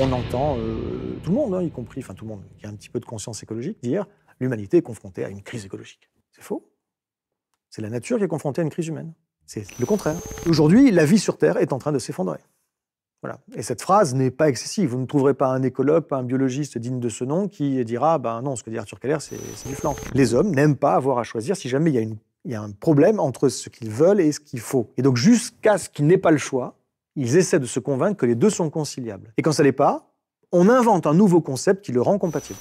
on entend euh, tout le monde, hein, y compris, enfin tout le monde qui a un petit peu de conscience écologique, dire l'humanité est confrontée à une crise écologique. C'est faux. C'est la nature qui est confrontée à une crise humaine. C'est le contraire. Aujourd'hui, la vie sur Terre est en train de s'effondrer. Voilà. Et cette phrase n'est pas excessive. Vous ne trouverez pas un écologue, un biologiste digne de ce nom qui dira ben non, ce que dit Arthur Keller, c'est du flanc. Les hommes n'aiment pas avoir à choisir si jamais il y a un problème entre ce qu'ils veulent et ce qu'il faut. Et donc jusqu'à ce qu'il n'ait pas le choix, ils essaient de se convaincre que les deux sont conciliables. Et quand ça n'est pas, on invente un nouveau concept qui le rend compatible.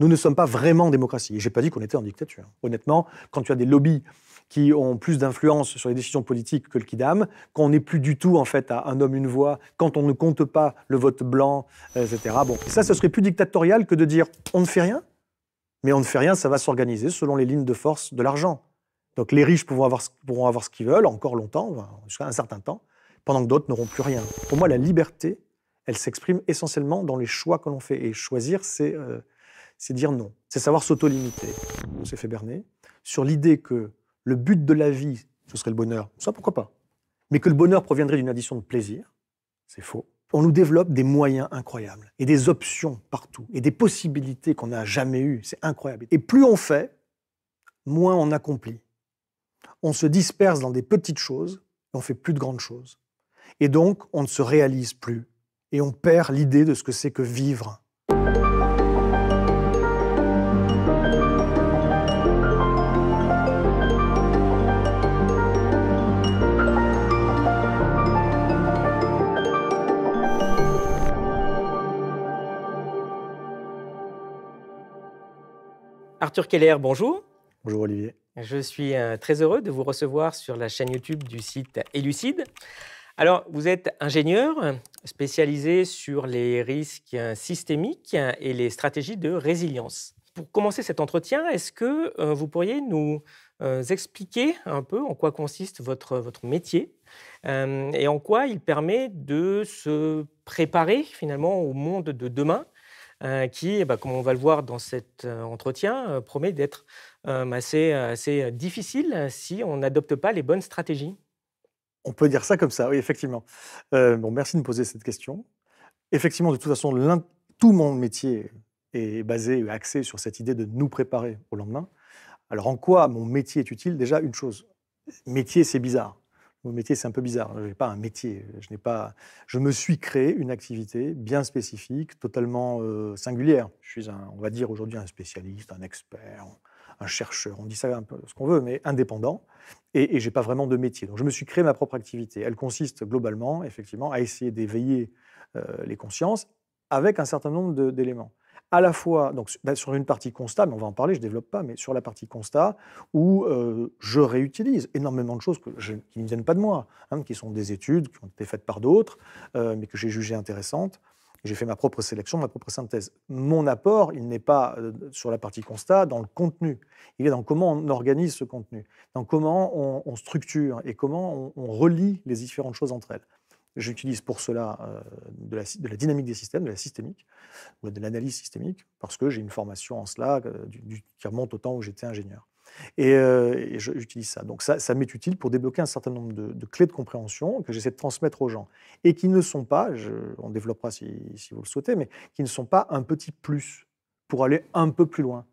Nous ne sommes pas vraiment en démocratie. Et n'ai pas dit qu'on était en dictature. Honnêtement, quand tu as des lobbies qui ont plus d'influence sur les décisions politiques que le Kidam, qu'on n'est plus du tout en fait à un homme une voix, quand on ne compte pas le vote blanc, etc. Bon, ça, ce serait plus dictatorial que de dire on ne fait rien, mais on ne fait rien, ça va s'organiser selon les lignes de force de l'argent. Donc les riches pourront avoir, pourront avoir ce qu'ils veulent encore longtemps, jusqu'à un certain temps, pendant que d'autres n'auront plus rien. Pour moi, la liberté, elle s'exprime essentiellement dans les choix que l'on fait. Et choisir, euh, c'est dire non. C'est savoir s'auto-limiter. On s'est fait berner sur l'idée que le but de la vie, ce serait le bonheur. Ça, pourquoi pas Mais que le bonheur proviendrait d'une addition de plaisir. C'est faux. On nous développe des moyens incroyables et des options partout et des possibilités qu'on n'a jamais eues. C'est incroyable. Et plus on fait, moins on accomplit. On se disperse dans des petites choses et on fait plus de grandes choses. Et donc, on ne se réalise plus. Et on perd l'idée de ce que c'est que vivre. Arthur Keller, bonjour. Bonjour Olivier. Je suis euh, très heureux de vous recevoir sur la chaîne YouTube du site Elucide. Alors, vous êtes ingénieur spécialisé sur les risques systémiques et les stratégies de résilience. Pour commencer cet entretien, est-ce que euh, vous pourriez nous euh, expliquer un peu en quoi consiste votre, votre métier euh, et en quoi il permet de se préparer finalement au monde de demain qui, eh ben, comme on va le voir dans cet entretien, promet d'être assez, assez difficile si on n'adopte pas les bonnes stratégies on peut dire ça comme ça, oui, effectivement. Euh, bon, merci de me poser cette question. Effectivement, de toute façon, tout mon métier est basé, et axé sur cette idée de nous préparer au lendemain. Alors, en quoi mon métier est utile Déjà, une chose. Métier, c'est bizarre. Mon métier, c'est un peu bizarre. Je n'ai pas un métier. Je n'ai pas. Je me suis créé une activité bien spécifique, totalement euh, singulière. Je suis, un, on va dire aujourd'hui, un spécialiste, un expert un chercheur, on dit ça un peu ce qu'on veut, mais indépendant, et, je n'ai pas vraiment de métier. Donc je me suis créé ma propre activité. Elle consiste globalement, effectivement, à essayer d'éveiller euh, les consciences avec un certain nombre d'éléments à la fois donc, bah, sur une partie constat, mais on va en parler, je ne développe pas, mais sur la partie constat, où euh, je réutilise énormément de choses qui ne viennent pas de moi, hein, qui sont des études qui ont été faites par d'autres, euh, mais que j'ai jugées intéressantes, j'ai fait ma propre sélection, ma propre synthèse. Mon apport, il n'est pas euh, sur la partie constat, dans le contenu. Il est dans comment on organise ce contenu, dans comment on, structure et comment on, relie les différentes choses entre elles. J'utilise pour cela euh, de, la, de, la, dynamique des systèmes, de la systémique, ou de l'analyse systémique, parce que j'ai une formation en cela euh, qui remonte au temps où j'étais ingénieur. Et, euh, j'utilise ça. Donc ça, m'est utile pour débloquer un certain nombre de, clés de compréhension que j'essaie de transmettre aux gens. Et qui ne sont pas, je, on développera si, si, vous le souhaitez, mais qui ne sont pas un petit plus pour aller un peu plus loin,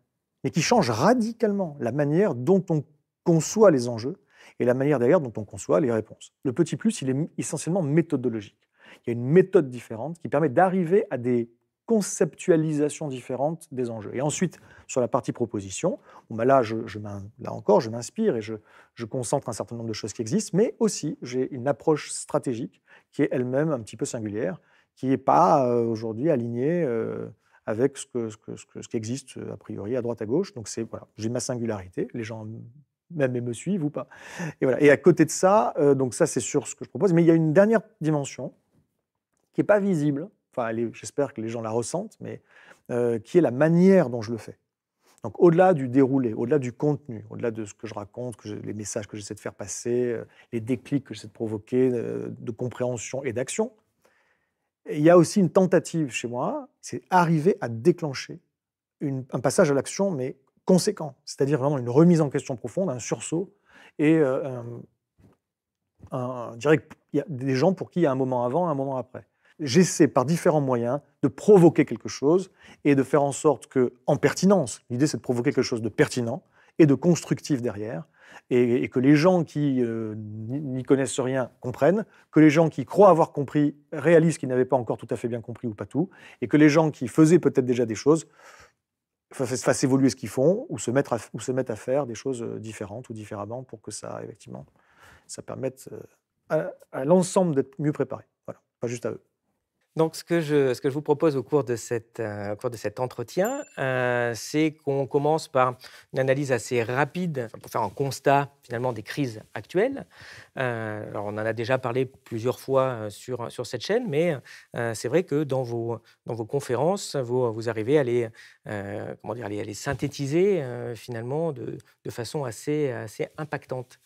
mais qui changent radicalement la manière dont on conçoit les enjeux et la manière d'ailleurs dont on conçoit les réponses. Le petit plus, il est essentiellement méthodologique. Il y a une méthode différente qui permet d'arriver à des conceptualisation différente des enjeux. Et ensuite, sur la partie proposition, ben là, je, là encore, je m'inspire et je, je, concentre un certain nombre de choses qui existent, mais aussi j'ai une approche stratégique qui est elle-même un petit peu singulière, qui n'est pas euh, aujourd'hui alignée euh, avec ce, que, ce, que, ce, qui existe euh, a priori à droite à gauche. Donc c'est voilà, j'ai ma singularité, les gens même me suivent ou pas. Et voilà. Et à côté de ça, donc ça c'est sur ce que je propose, mais il y a une dernière dimension qui n'est pas visible j'espère que les gens la ressentent, mais euh, qui est la manière dont je le fais. Donc au-delà du déroulé, au-delà du contenu, au-delà de ce que je raconte, que les messages que j'essaie de faire passer, euh, les déclics que j'essaie de provoquer, euh, de compréhension et d'action, il y a aussi une tentative chez moi, c'est arriver à déclencher un passage à l'action, mais conséquent, c'est-à-dire vraiment une remise en question profonde, un sursaut, et un, un, je dirais qu'il y a des gens pour qui il y a un moment avant, un moment après j'essaie par différents moyens de provoquer quelque chose et de faire en sorte que, en pertinence, l'idée c'est de provoquer quelque chose de pertinent et de constructif derrière, et, que les gens qui euh, n'y connaissent rien comprennent, que les gens qui croient avoir compris réalisent qu'ils n'avaient pas encore tout à fait bien compris ou pas tout, et que les gens qui faisaient peut-être déjà des choses fassent évoluer ce qu'ils font ou se, mettre ou se mettent à faire des choses euh, différentes ou différemment pour que ça, effectivement, ça permette euh, à, à l'ensemble d'être mieux préparé. Voilà, pas juste à eux. Donc, ce que, je, ce que je vous propose au cours de, cette, euh, au cours de cet entretien, euh, c'est qu'on commence par une analyse assez rapide pour faire un constat finalement des crises actuelles. Euh, alors, on en a déjà parlé plusieurs fois sur, sur cette chaîne, mais c'est vrai que dans vos, dans vos conférences, vous, vous arrivez à les, comment dire, synthétiser finalement de, de, façon assez, assez impactante.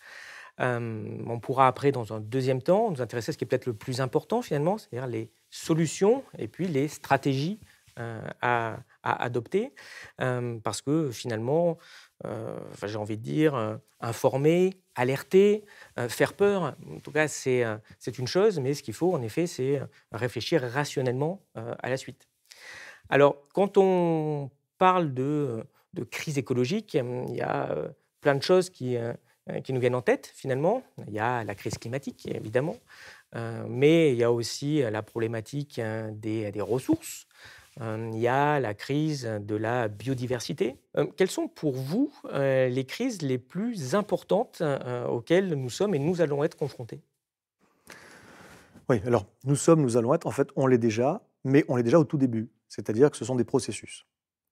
Euh, on pourra après, dans un deuxième temps, nous intéresser à ce qui est peut-être le plus important finalement, c'est-à-dire les solutions et puis les stratégies euh, à, adopter, euh, parce que finalement, j'ai envie de dire, informer, alerter, faire peur, en tout cas, c'est une chose, mais ce qu'il faut en effet, c'est réfléchir rationnellement à la suite. Alors, quand on parle de, de crise écologique, il y a plein de choses qui euh, qui nous viennent en tête finalement. Il y a la crise climatique, évidemment, euh, mais il y a aussi euh, la problématique hein, des, ressources. Il y a la crise de la biodiversité. Quelles sont pour vous les crises les plus importantes auxquelles nous sommes et nous allons être confrontés Oui, alors nous sommes, nous allons être, en fait on l'est déjà, mais on l'est déjà au tout début. C'est-à-dire que ce sont des processus.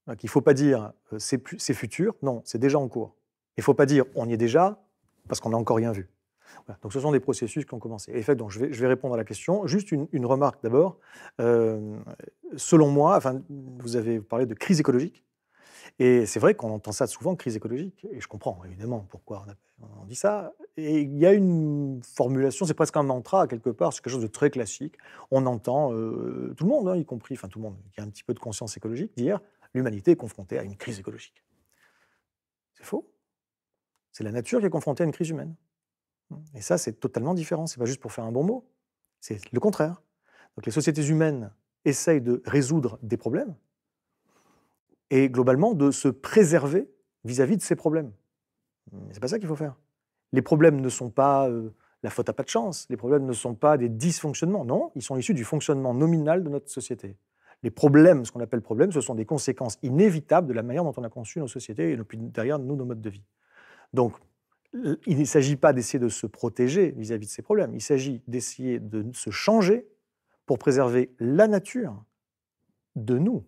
Il ne faut pas dire c'est futur, non, c'est déjà en cours. Il ne faut pas dire on y est déjà parce qu'on n'a encore rien vu. Donc ce sont des processus qui ont commencé. Et fait, donc, je vais, je, vais, répondre à la question. Juste une, remarque d'abord. Euh, selon moi, enfin, vous avez parlé de crise écologique. Et c'est vrai qu'on entend ça souvent, crise écologique, et je comprends évidemment pourquoi on, dit ça. Et il y a une formulation, c'est presque un mantra quelque part, c'est quelque chose de très classique. On entend euh, tout le monde, hein, y compris, enfin tout le monde qui a un petit peu de conscience écologique, dire l'humanité est confrontée à une crise écologique. C'est faux. C'est la nature qui est confrontée à une crise humaine. Mmh. Et ça, c'est totalement différent. Ce n'est pas juste pour faire un bon mot. C'est le contraire. Donc les sociétés humaines essayent de résoudre des problèmes et globalement de se préserver vis-à-vis de ces problèmes. ce n'est pas ça qu'il faut faire. Les problèmes ne sont pas euh, la faute à pas de chance. Les problèmes ne sont pas des dysfonctionnements. Non, ils sont issus du fonctionnement nominal de notre société. Les problèmes, ce qu'on appelle problèmes, ce sont des conséquences inévitables de la manière dont on a conçu nos sociétés et depuis, derrière nous nos modes de vie. Donc, il ne s'agit pas d'essayer de se protéger vis-à-vis de ces problèmes, il s'agit d'essayer de se changer pour préserver la nature de nous,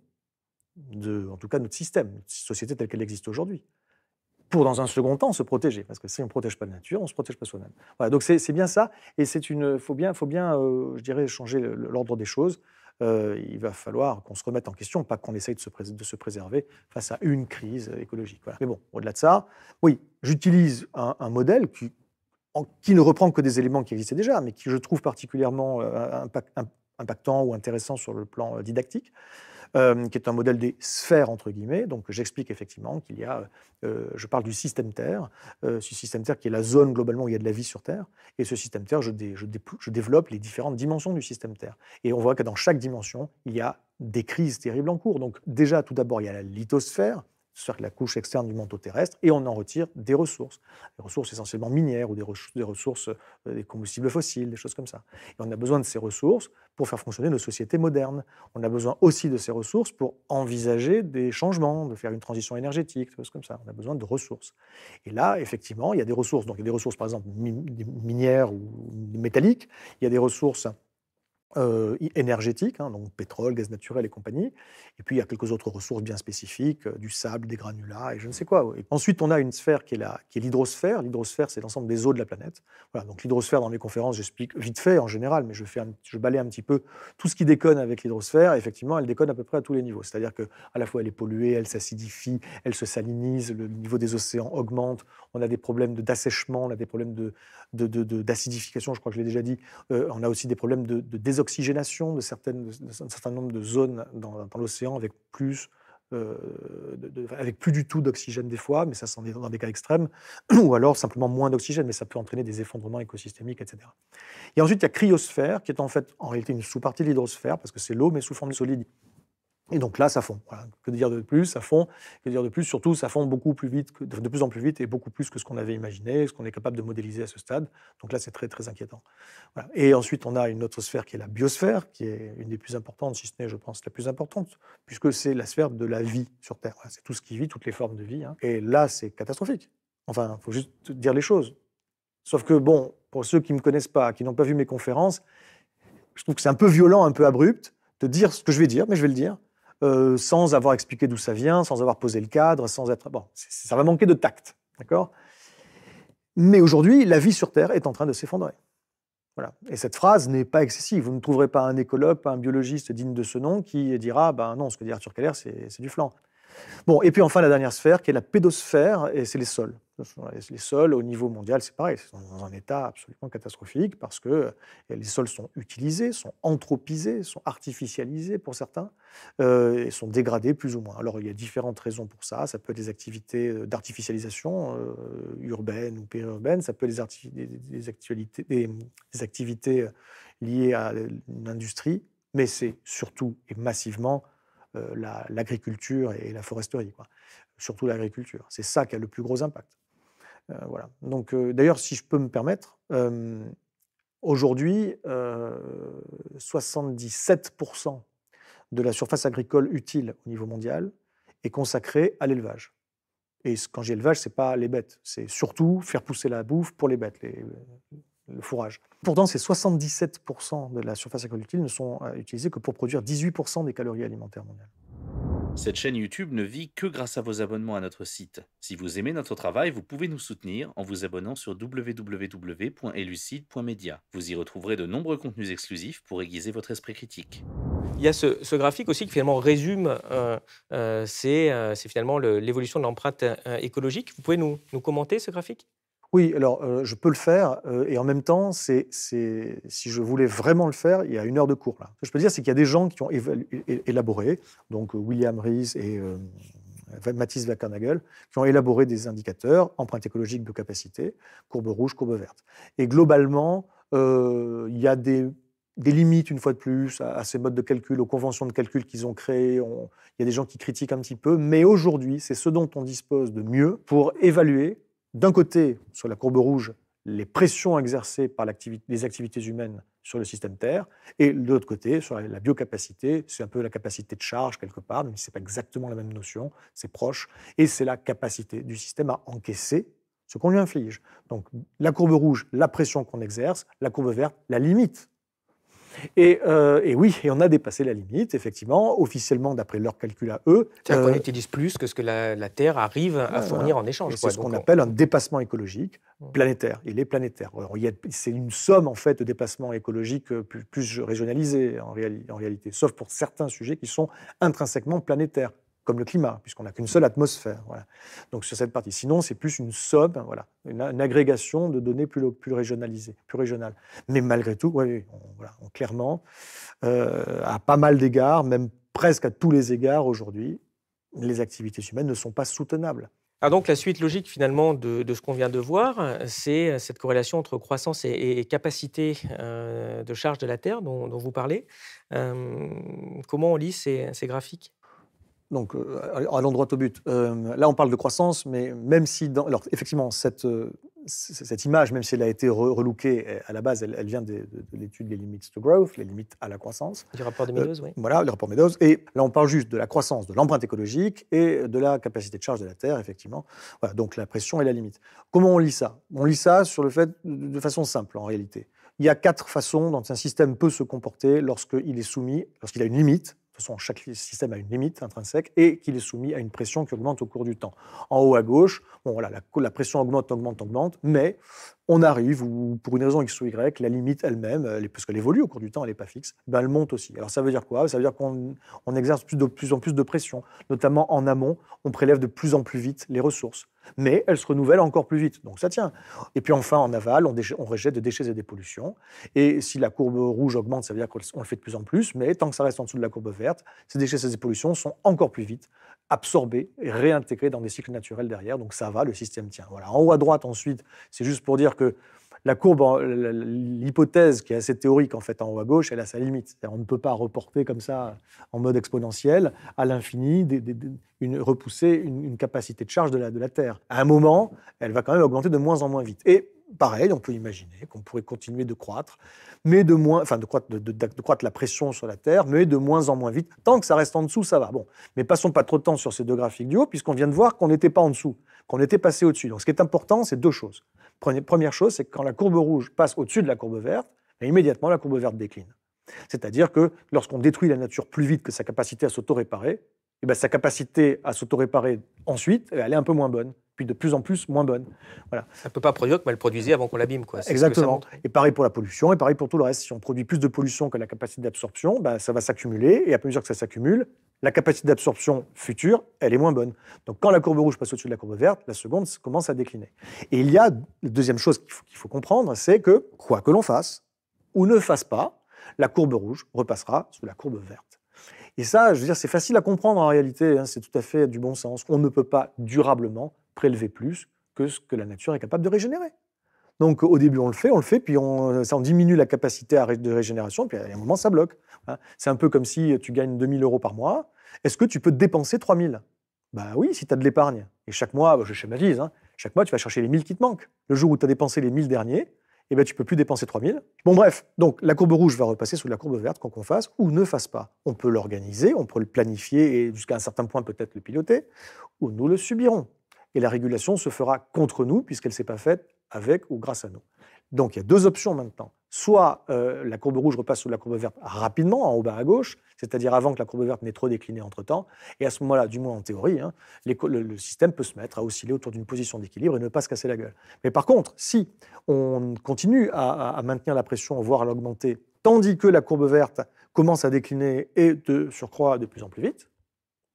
de, en tout cas notre système, notre société telle qu'elle existe aujourd'hui, pour dans un second temps se protéger, parce que si on ne protège pas la nature, on ne se protège pas soi-même. Voilà, donc c'est bien ça, et c'est une, faut bien, bien, euh, je dirais, changer l'ordre des choses. Euh, il va falloir qu'on se remette en question, pas qu'on essaye de se, préserver face à une crise écologique. Mais bon, au-delà de ça, oui, j'utilise un, modèle qui, ne reprend que des éléments qui existaient déjà, mais qui je trouve particulièrement euh, impactant ou intéressant sur le plan euh, didactique. Euh, qui est un modèle des sphères, entre guillemets. Donc j'explique effectivement qu'il y a, euh, je parle du système Terre, euh, ce système Terre qui est la zone globalement où il y a de la vie sur Terre. Et ce système Terre, je, je développe les différentes dimensions du système Terre. Et on voit que dans chaque dimension, il y a des crises terribles en cours. Donc déjà, tout d'abord, il y a la lithosphère, cest la couche externe du manteau terrestre, et on en retire des ressources, des ressources essentiellement minières ou des, ressources, euh, des combustibles fossiles, des choses comme ça. Et on a besoin de ces ressources pour faire fonctionner nos sociétés modernes. On a besoin aussi de ces ressources pour envisager des changements, de faire une transition énergétique, des choses comme ça. On a besoin de ressources. Et là, effectivement, il y a des ressources, donc il y a des ressources par exemple minières ou métalliques, il y a des ressources euh, énergétiques, hein, donc pétrole, gaz naturel et compagnie. Et puis il y a quelques autres ressources bien spécifiques, euh, du sable, des granulats et je ne sais quoi. Et ensuite, on a une sphère qui est, l'hydrosphère. L'hydrosphère, c'est l'ensemble des eaux de la planète. Voilà, donc l'hydrosphère, dans mes conférences, j'explique vite fait en général, mais je, fais un, je balaye un petit peu tout ce qui déconne avec l'hydrosphère. effectivement, elle déconne à peu près à tous les niveaux. C'est-à-dire qu'à la fois, elle est polluée, elle s'acidifie, elle se salinise, le niveau des océans augmente, on a des problèmes de, d'assèchement, on a des problèmes de, d'acidification, je crois que je l'ai déjà dit. Euh, on a aussi des problèmes de, de oxygénation de, certaines, nombres certain nombre de zones dans, l'océan avec plus euh, avec plus du tout d'oxygène des fois, mais ça s'en est dans des cas extrêmes, ou alors simplement moins d'oxygène, mais ça peut entraîner des effondrements écosystémiques, etc. Et ensuite, il y a cryosphère, qui est en fait en réalité une sous-partie de l'hydrosphère, parce que c'est l'eau, mais sous forme solide. Et donc là, ça fond. Que dire de plus Ça fond. Que dire de plus Surtout, ça fond beaucoup plus vite, de plus en plus vite et beaucoup plus que ce qu'on avait imaginé, ce qu'on est capable de modéliser à ce stade. Donc là, c'est très, très inquiétant. Et ensuite, on a une autre sphère qui est la biosphère, qui est une des plus importantes, si ce n'est, je pense, la plus importante, puisque c'est la sphère de la vie sur Terre. C'est tout ce qui vit, toutes les formes de vie. Hein. Et là, c'est catastrophique. Enfin, il faut juste dire les choses. Sauf que, bon, pour ceux qui ne me connaissent pas, qui n'ont pas vu mes conférences, je trouve que c'est un peu violent, un peu abrupt de dire ce que je vais dire, mais je vais le dire euh, sans avoir expliqué d'où ça vient, sans avoir posé le cadre, sans être. Bon, ça va manquer de tact. D'accord Mais aujourd'hui, la vie sur Terre est en train de s'effondrer. Voilà. Et cette phrase n'est pas excessive. Vous ne trouverez pas un écologue, un biologiste digne de ce nom qui dira ben non, ce que dit Arthur Keller, c'est du flanc. Bon, et puis enfin, la dernière sphère qui est la pédosphère, et c'est les sols. Les sols, au niveau mondial, c'est pareil, sont dans un état absolument catastrophique parce que euh, les sols sont utilisés, sont anthropisés, sont artificialisés pour certains euh, et sont dégradés plus ou moins. Alors il y a différentes raisons pour ça. Ça peut être des activités euh, d'artificialisation urbaine ou périurbaine, ça peut être des, des activités liées à l'industrie, mais c'est surtout et massivement l'agriculture et la foresterie, surtout l'agriculture. C'est ça qui a le plus gros impact. Euh, Donc, euh, d'ailleurs, si je peux me permettre, euh, aujourd'hui, 77% de la surface agricole utile au niveau mondial est consacrée à l'élevage. Et quand j'ai élevage, n'est pas les bêtes, c'est surtout faire pousser la bouffe pour les bêtes, le fourrage. Pourtant, ces 77% de la surface agricole utile ne sont utilisés que pour produire 18% des calories alimentaires mondiales. Cette chaîne YouTube ne vit que grâce à vos abonnements à notre site. Si vous aimez notre travail, vous pouvez nous soutenir en vous abonnant sur www.elucide.media. Vous y retrouverez de nombreux contenus exclusifs pour aiguiser votre esprit critique. Il y a ce, graphique aussi qui finalement résume, euh, euh, euh, c'est finalement l'évolution de l'empreinte écologique. Vous pouvez nous commenter ce graphique oui, alors euh, je peux le faire, euh, et en même temps, c'est, si je voulais vraiment le faire, il y a une heure de cours là. Ce que je peux dire, c'est qu'il y a des gens qui ont élaboré, donc euh, William Rees et Mathis Wackernagel, qui ont élaboré des indicateurs, empreinte écologique, de capacité, courbe rouge, courbe verte. Et globalement, il y a des, limites, une fois de plus, à, ces modes de calcul, aux conventions de calcul qu'ils ont créées. il y a des gens qui critiquent un petit peu, mais aujourd'hui, c'est ce dont on dispose de mieux pour évaluer d'un côté, sur la courbe rouge, les pressions exercées par les activités humaines sur le système Terre, et de l'autre côté, sur la biocapacité, c'est un peu la capacité de charge quelque part, mais ce n'est pas exactement la même notion, c'est proche, et c'est la capacité du système à encaisser ce qu'on lui inflige. Donc la courbe rouge, la pression qu'on exerce, la courbe verte, la limite euh, et, oui, on a dépassé la limite, effectivement, officiellement, d'après leur calcul à eux. cest à euh, qu'on utilise plus que ce que la, Terre arrive à fournir en échange. C'est ce qu'on appelle un dépassement écologique planétaire. Il est planétaire. C'est une somme, en fait, de dépassements écologiques euh, plus, plus régionalisés, en réalité, sauf pour certains sujets qui sont intrinsèquement planétaires comme le climat, puisqu'on n'a qu'une seule atmosphère. Donc sur cette partie. Sinon, c'est plus une somme, hein, voilà, une, agrégation de données plus, plus régionalisées, plus régionales. Mais malgré tout, clairement, euh, à pas mal d'égards, même presque à tous les égards aujourd'hui, les activités humaines ne sont pas soutenables. Alors ah, donc la suite logique finalement de, ce qu'on vient de voir, c'est cette corrélation entre croissance et, capacité euh, de charge de la Terre dont, vous parlez. Euh, comment on lit ces graphiques donc, allons euh, droit au but. Euh, là, on parle de croissance, mais même si, dans, alors effectivement, cette, euh, image, même si elle a été relookée à la base, elle, vient de, l'étude des limites to Growth, les limites à la croissance. Du rapport de Meadows, oui. Voilà, le rapport Meadows. Et là, on parle juste de la croissance, de l'empreinte écologique et de la capacité de charge de la Terre, effectivement. donc la pression et la limite. Comment on lit ça On lit ça sur le fait, de façon simple, en réalité. Il y a quatre façons dont un système peut se comporter lorsqu'il est soumis, lorsqu'il a une limite de toute façon, chaque système a une limite intrinsèque et qu'il est soumis à une pression qui augmente au cours du temps. En haut à gauche, bon, voilà, la, pression augmente, augmente, augmente, mais on arrive, ou pour une raison X ou Y, la limite elle-même, elle, parce qu'elle évolue au cours du temps, elle n'est pas fixe, ben elle monte aussi. Alors ça veut dire quoi Ça veut dire qu'on exerce plus de plus en plus de pression, notamment en amont, on prélève de plus en plus vite les ressources mais elle se renouvelle encore plus vite, donc ça tient. Et puis enfin, en aval, on, rejette des déchets et des pollutions. Et si la courbe rouge augmente, ça veut dire qu'on le fait de plus en plus, mais tant que ça reste en dessous de la courbe verte, ces déchets et ces pollutions sont encore plus vite absorbés et réintégrés dans des cycles naturels derrière, donc ça va, le système tient. Voilà. En haut à droite, ensuite, c'est juste pour dire que la courbe, l'hypothèse qui est assez théorique en fait en haut à gauche, elle a sa limite. On ne peut pas reporter comme ça en mode exponentiel à l'infini, une, repousser une, capacité de charge de la, Terre. À un moment, elle va quand même augmenter de moins en moins vite. Et pareil, on peut imaginer qu'on pourrait continuer de croître, mais de moins, enfin de croître, de, croître, la pression sur la Terre, mais de moins en moins vite. Tant que ça reste en dessous, ça va. Bon, mais passons pas trop de temps sur ces deux graphiques du haut, puisqu'on vient de voir qu'on n'était pas en dessous qu'on était passé au-dessus. Donc ce qui est important, c'est deux choses. Première chose, c'est que quand la courbe rouge passe au-dessus de la courbe verte, ben, immédiatement la courbe verte décline. C'est-à-dire que lorsqu'on détruit la nature plus vite que sa capacité à s'auto-réparer, eh ben, sa capacité à s'auto-réparer ensuite, elle est un peu moins bonne, puis de plus en plus moins bonne. Voilà. Ça ne peut pas produire comme elle produisait avant qu'on l'abîme. Quoi. Exactement. Et pareil pour la pollution, et pareil pour tout le reste. Si on produit plus de pollution que la capacité d'absorption, ben, ça va s'accumuler, et à mesure que ça s'accumule, la capacité d'absorption future, elle est moins bonne. Donc quand la courbe rouge passe au-dessus de la courbe verte, la seconde commence à décliner. Et il y a, la deuxième chose qu'il faut, comprendre, c'est que quoi que l'on fasse ou ne fasse pas, la courbe rouge repassera sous la courbe verte. Et ça, je veux dire, c'est facile à comprendre en réalité, hein, c'est tout à fait du bon sens. On ne peut pas durablement prélever plus que ce que la nature est capable de régénérer. Donc au début, on le fait, on le fait, puis on, ça, on diminue la capacité de régénération, puis à un moment, ça bloque. Hein. C'est un peu comme si tu gagnes 2000 euros par mois. Est-ce que tu peux dépenser 3000 Bah oui, si tu as de l'épargne. Et chaque mois, bah, je schématise, hein. chaque mois, tu vas chercher les 1000 qui te manquent. Le jour où tu as dépensé les 1000 derniers, eh ben, tu peux plus dépenser 3000. Bon, bref, donc la courbe rouge va repasser sous la courbe verte, qu'on fasse ou ne fasse pas. On peut l'organiser, on peut le planifier et jusqu'à un certain point peut-être le piloter, ou nous le subirons. Et la régulation se fera contre nous puisqu'elle ne s'est pas faite avec ou grâce à nous. Donc il y a deux options maintenant. Soit euh, la courbe rouge repasse sous la courbe verte rapidement, en haut bas à gauche, c'est-à-dire avant que la courbe verte n'ait trop décliné entre-temps, et à ce moment-là, du moins en théorie, hein, le, système peut se mettre à osciller autour d'une position d'équilibre et ne pas se casser la gueule. Mais par contre, si on continue à, maintenir la pression, voire à l'augmenter, tandis que la courbe verte commence à décliner et de surcroît de plus en plus vite,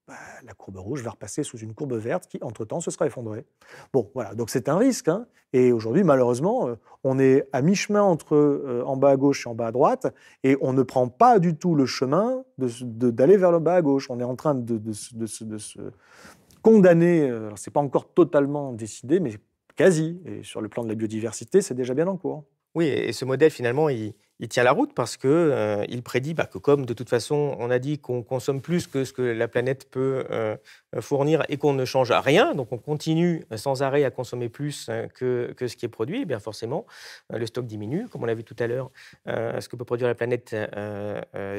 bah, la courbe rouge va repasser sous une courbe verte qui, entre-temps, se sera effondrée. Bon, voilà, donc c'est un risque. Hein. Et aujourd'hui, malheureusement, euh, on est à mi-chemin entre euh, en bas à gauche et en bas à droite, et on ne prend pas du tout le chemin d'aller vers le bas à gauche. On est en train de, se condamner, euh, alors n'est pas encore totalement décidé, mais quasi. Et sur le plan de la biodiversité, c'est déjà bien en cours. Oui, et ce modèle, finalement, il, il tient la route parce que euh, il prédit bah, que comme de toute façon on a dit qu'on consomme plus que ce que la planète peut euh, fournir et qu'on ne change à rien, donc on continue euh, sans arrêt à consommer plus que, ce qui est produit, eh bien forcément le stock diminue, comme on l'a vu tout à l'heure, ce que peut produire la planète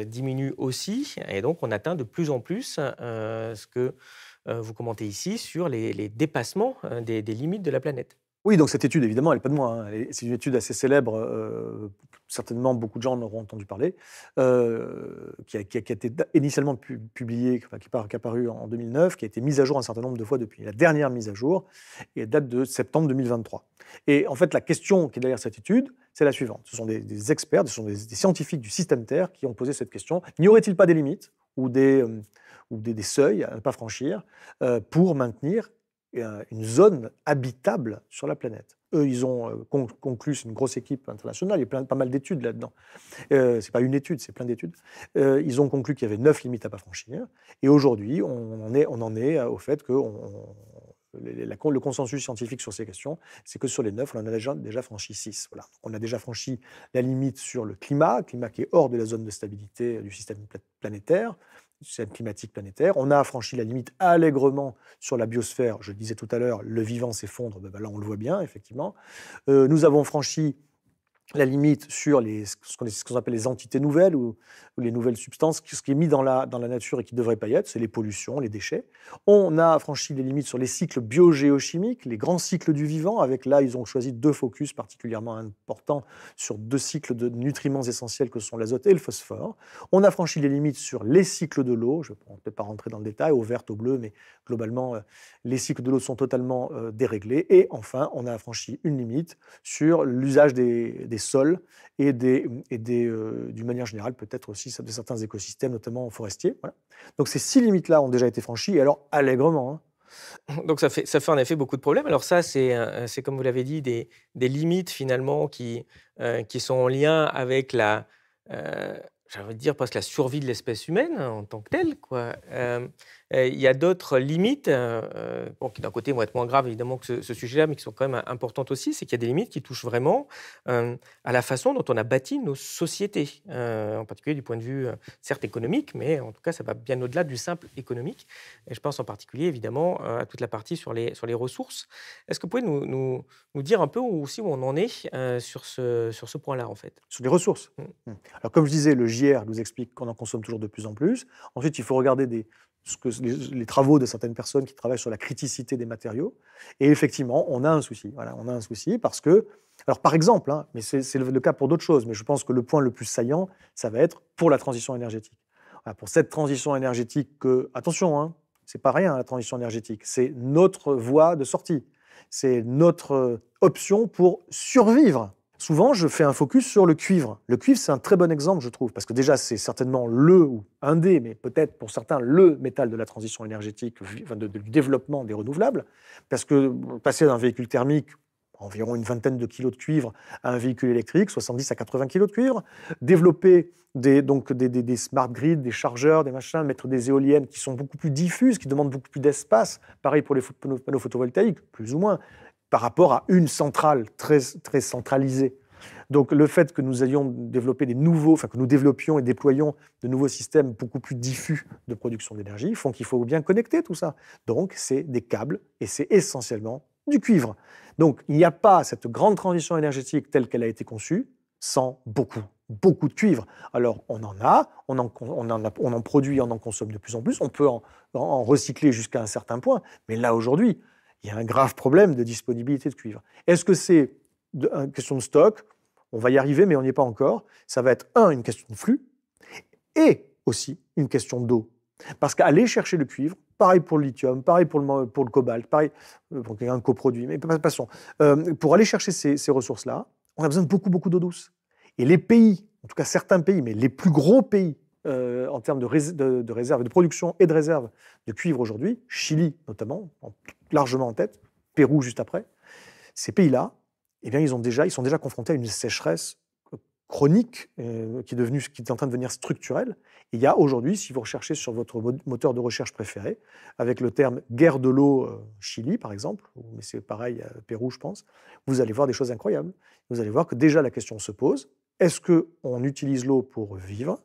diminue aussi, et donc on atteint de plus en plus ce que vous commentez ici sur les, dépassements des limites de la planète. Oui, donc cette étude, évidemment, elle n'est pas de moi. Hein. C'est une étude assez célèbre, euh, certainement beaucoup de gens en auront entendu parler, euh, qui, a, qui, été initialement publiée, qui, a apparu en 2009, qui a été mise à jour un certain nombre de fois depuis la dernière mise à jour, et elle date de septembre 2023. Et en fait, la question qui est derrière cette étude, c'est la suivante. Ce sont des, experts, ce sont des, scientifiques du système Terre qui ont posé cette question. N'y aurait-il pas des limites ou des, euh, ou des, des seuils à ne pas franchir pour maintenir euh, une zone habitable sur la planète. Eux, ils ont euh, conclu, c'est une grosse équipe internationale, il y a pas mal d'études là-dedans. Euh, c'est pas une étude, c'est plein d'études. Euh, ils ont conclu qu'il y avait neuf limites à pas franchir. Et aujourd'hui, on, en est, on en est au fait que le consensus scientifique sur ces questions, c'est que sur les neuf, on en a déjà, franchi six. Voilà. On a déjà franchi la limite sur le climat, climat qui est hors de la zone de stabilité du système planétaire système climatique planétaire. On a franchi la limite allègrement sur la biosphère. Je le disais tout à l'heure, le vivant s'effondre. Ben là, on le voit bien, effectivement. Euh, nous avons franchi la limite sur les, ce qu'on appelle les entités nouvelles ou, les nouvelles substances, ce qui est mis dans la, dans la nature et qui ne devrait pas y être, c'est les pollutions, les déchets. On a franchi les limites sur les cycles biogéochimiques, les grands cycles du vivant, avec là, ils ont choisi deux focus particulièrement importants sur deux cycles de nutriments essentiels que sont l'azote et le phosphore. On a franchi les limites sur les cycles de l'eau, je ne vais pas rentrer dans le détail, au vert, au bleu, mais globalement, euh, les cycles de l'eau sont totalement euh, déréglés. Et enfin, on a franchi une limite sur l'usage des sols et, des, et des, euh, d'une manière générale, peut-être aussi de certains écosystèmes, notamment forestiers. Voilà. Donc ces six limites-là ont déjà été franchies, et alors allègrement. Hein. Donc ça fait, ça fait en effet beaucoup de problèmes. Alors ça, c'est, euh, c'est comme vous l'avez dit, des, des limites finalement qui, euh, qui sont en lien avec la, j'ai envie dire presque la survie de l'espèce humaine hein, en tant que telle. Quoi. Euh, il y a d'autres limites, euh, qui d'un côté vont être moins graves évidemment que ce, sujet-là, mais qui sont quand même importantes aussi, c'est qu'il y a des limites qui touchent vraiment euh, à la façon dont on a bâti nos sociétés, en particulier du point de vue certes économique, mais en tout cas ça va bien au-delà du simple économique. Et je pense en particulier évidemment à toute la partie sur les, sur les ressources. Est-ce que vous pouvez nous, nous, nous, dire un peu aussi où on en est sur ce, sur ce point-là en fait Sur les ressources. Mm. Hmm. Alors comme je disais, le nous explique qu'on en consomme toujours de plus en plus. Ensuite, il faut regarder ce que, les, travaux de certaines personnes qui travaillent sur la criticité des matériaux. Et effectivement, on a un souci. on a un souci parce que, alors par exemple, hein, mais c'est le, le cas pour d'autres choses, mais je pense que le point le plus saillant, ça va être pour la transition énergétique. pour cette transition énergétique que, attention, hein, c'est pas rien la transition énergétique, c'est notre voie de sortie, c'est notre euh, option pour survivre souvent je fais un focus sur le cuivre. Le cuivre, c'est un très bon exemple, je trouve, parce que déjà, c'est certainement le, ou un des, mais peut-être pour certains, le métal de la transition énergétique, du développement des renouvelables, parce que passer d'un véhicule thermique environ une vingtaine de kilos de cuivre à un véhicule électrique, 70 à 80 kilos de cuivre, développer des, donc des smart grids, des chargeurs, des machins, mettre des éoliennes qui sont beaucoup plus diffuses, qui demandent beaucoup plus d'espace, pareil pour les panneaux photovoltaïques, plus ou moins, par rapport à une centrale très, très centralisée. Donc le fait que nous ayons développé des nouveaux, enfin que nous développions et déployons de nouveaux systèmes beaucoup plus diffus de production d'énergie font qu'il faut bien connecter tout ça. Donc c'est des câbles et c'est essentiellement du cuivre. Donc il n'y a pas cette grande transition énergétique telle qu'elle a été conçue sans beaucoup, beaucoup de cuivre. Alors on en a, on en, produit, on en consomme de plus en plus, on peut en recycler jusqu'à un certain point, mais là aujourd'hui, il y a un grave problème de disponibilité de cuivre. Est-ce que c'est une question de stock On va y arriver, mais on n'y est pas encore. Ça va être, un, une question de flux, et aussi une question d'eau. Parce qu'aller chercher le cuivre, pareil pour le lithium, pareil pour le, pour le cobalt, pareil pour un coproduit, mais passons. façon, euh, pour aller chercher ces ressources-là, on a besoin de beaucoup, beaucoup d'eau douce. Et les pays, en tout cas certains pays, mais les plus gros pays euh, en termes de, de, réserve, de production et de réserve de cuivre aujourd'hui, Chili notamment, largement en tête, Pérou juste après, ces pays-là, eh bien, ils, ont déjà, ils sont déjà confrontés à une sécheresse euh, chronique euh, qui, est qui est en train de devenir structurelle. Et il y a aujourd'hui, si vous recherchez sur votre moteur de recherche préféré, avec le terme guerre de l'eau Chili, par exemple, mais c'est pareil à Pérou, je pense, vous allez voir des choses incroyables. Vous allez voir que déjà la question se pose, est-ce qu'on utilise l'eau pour vivre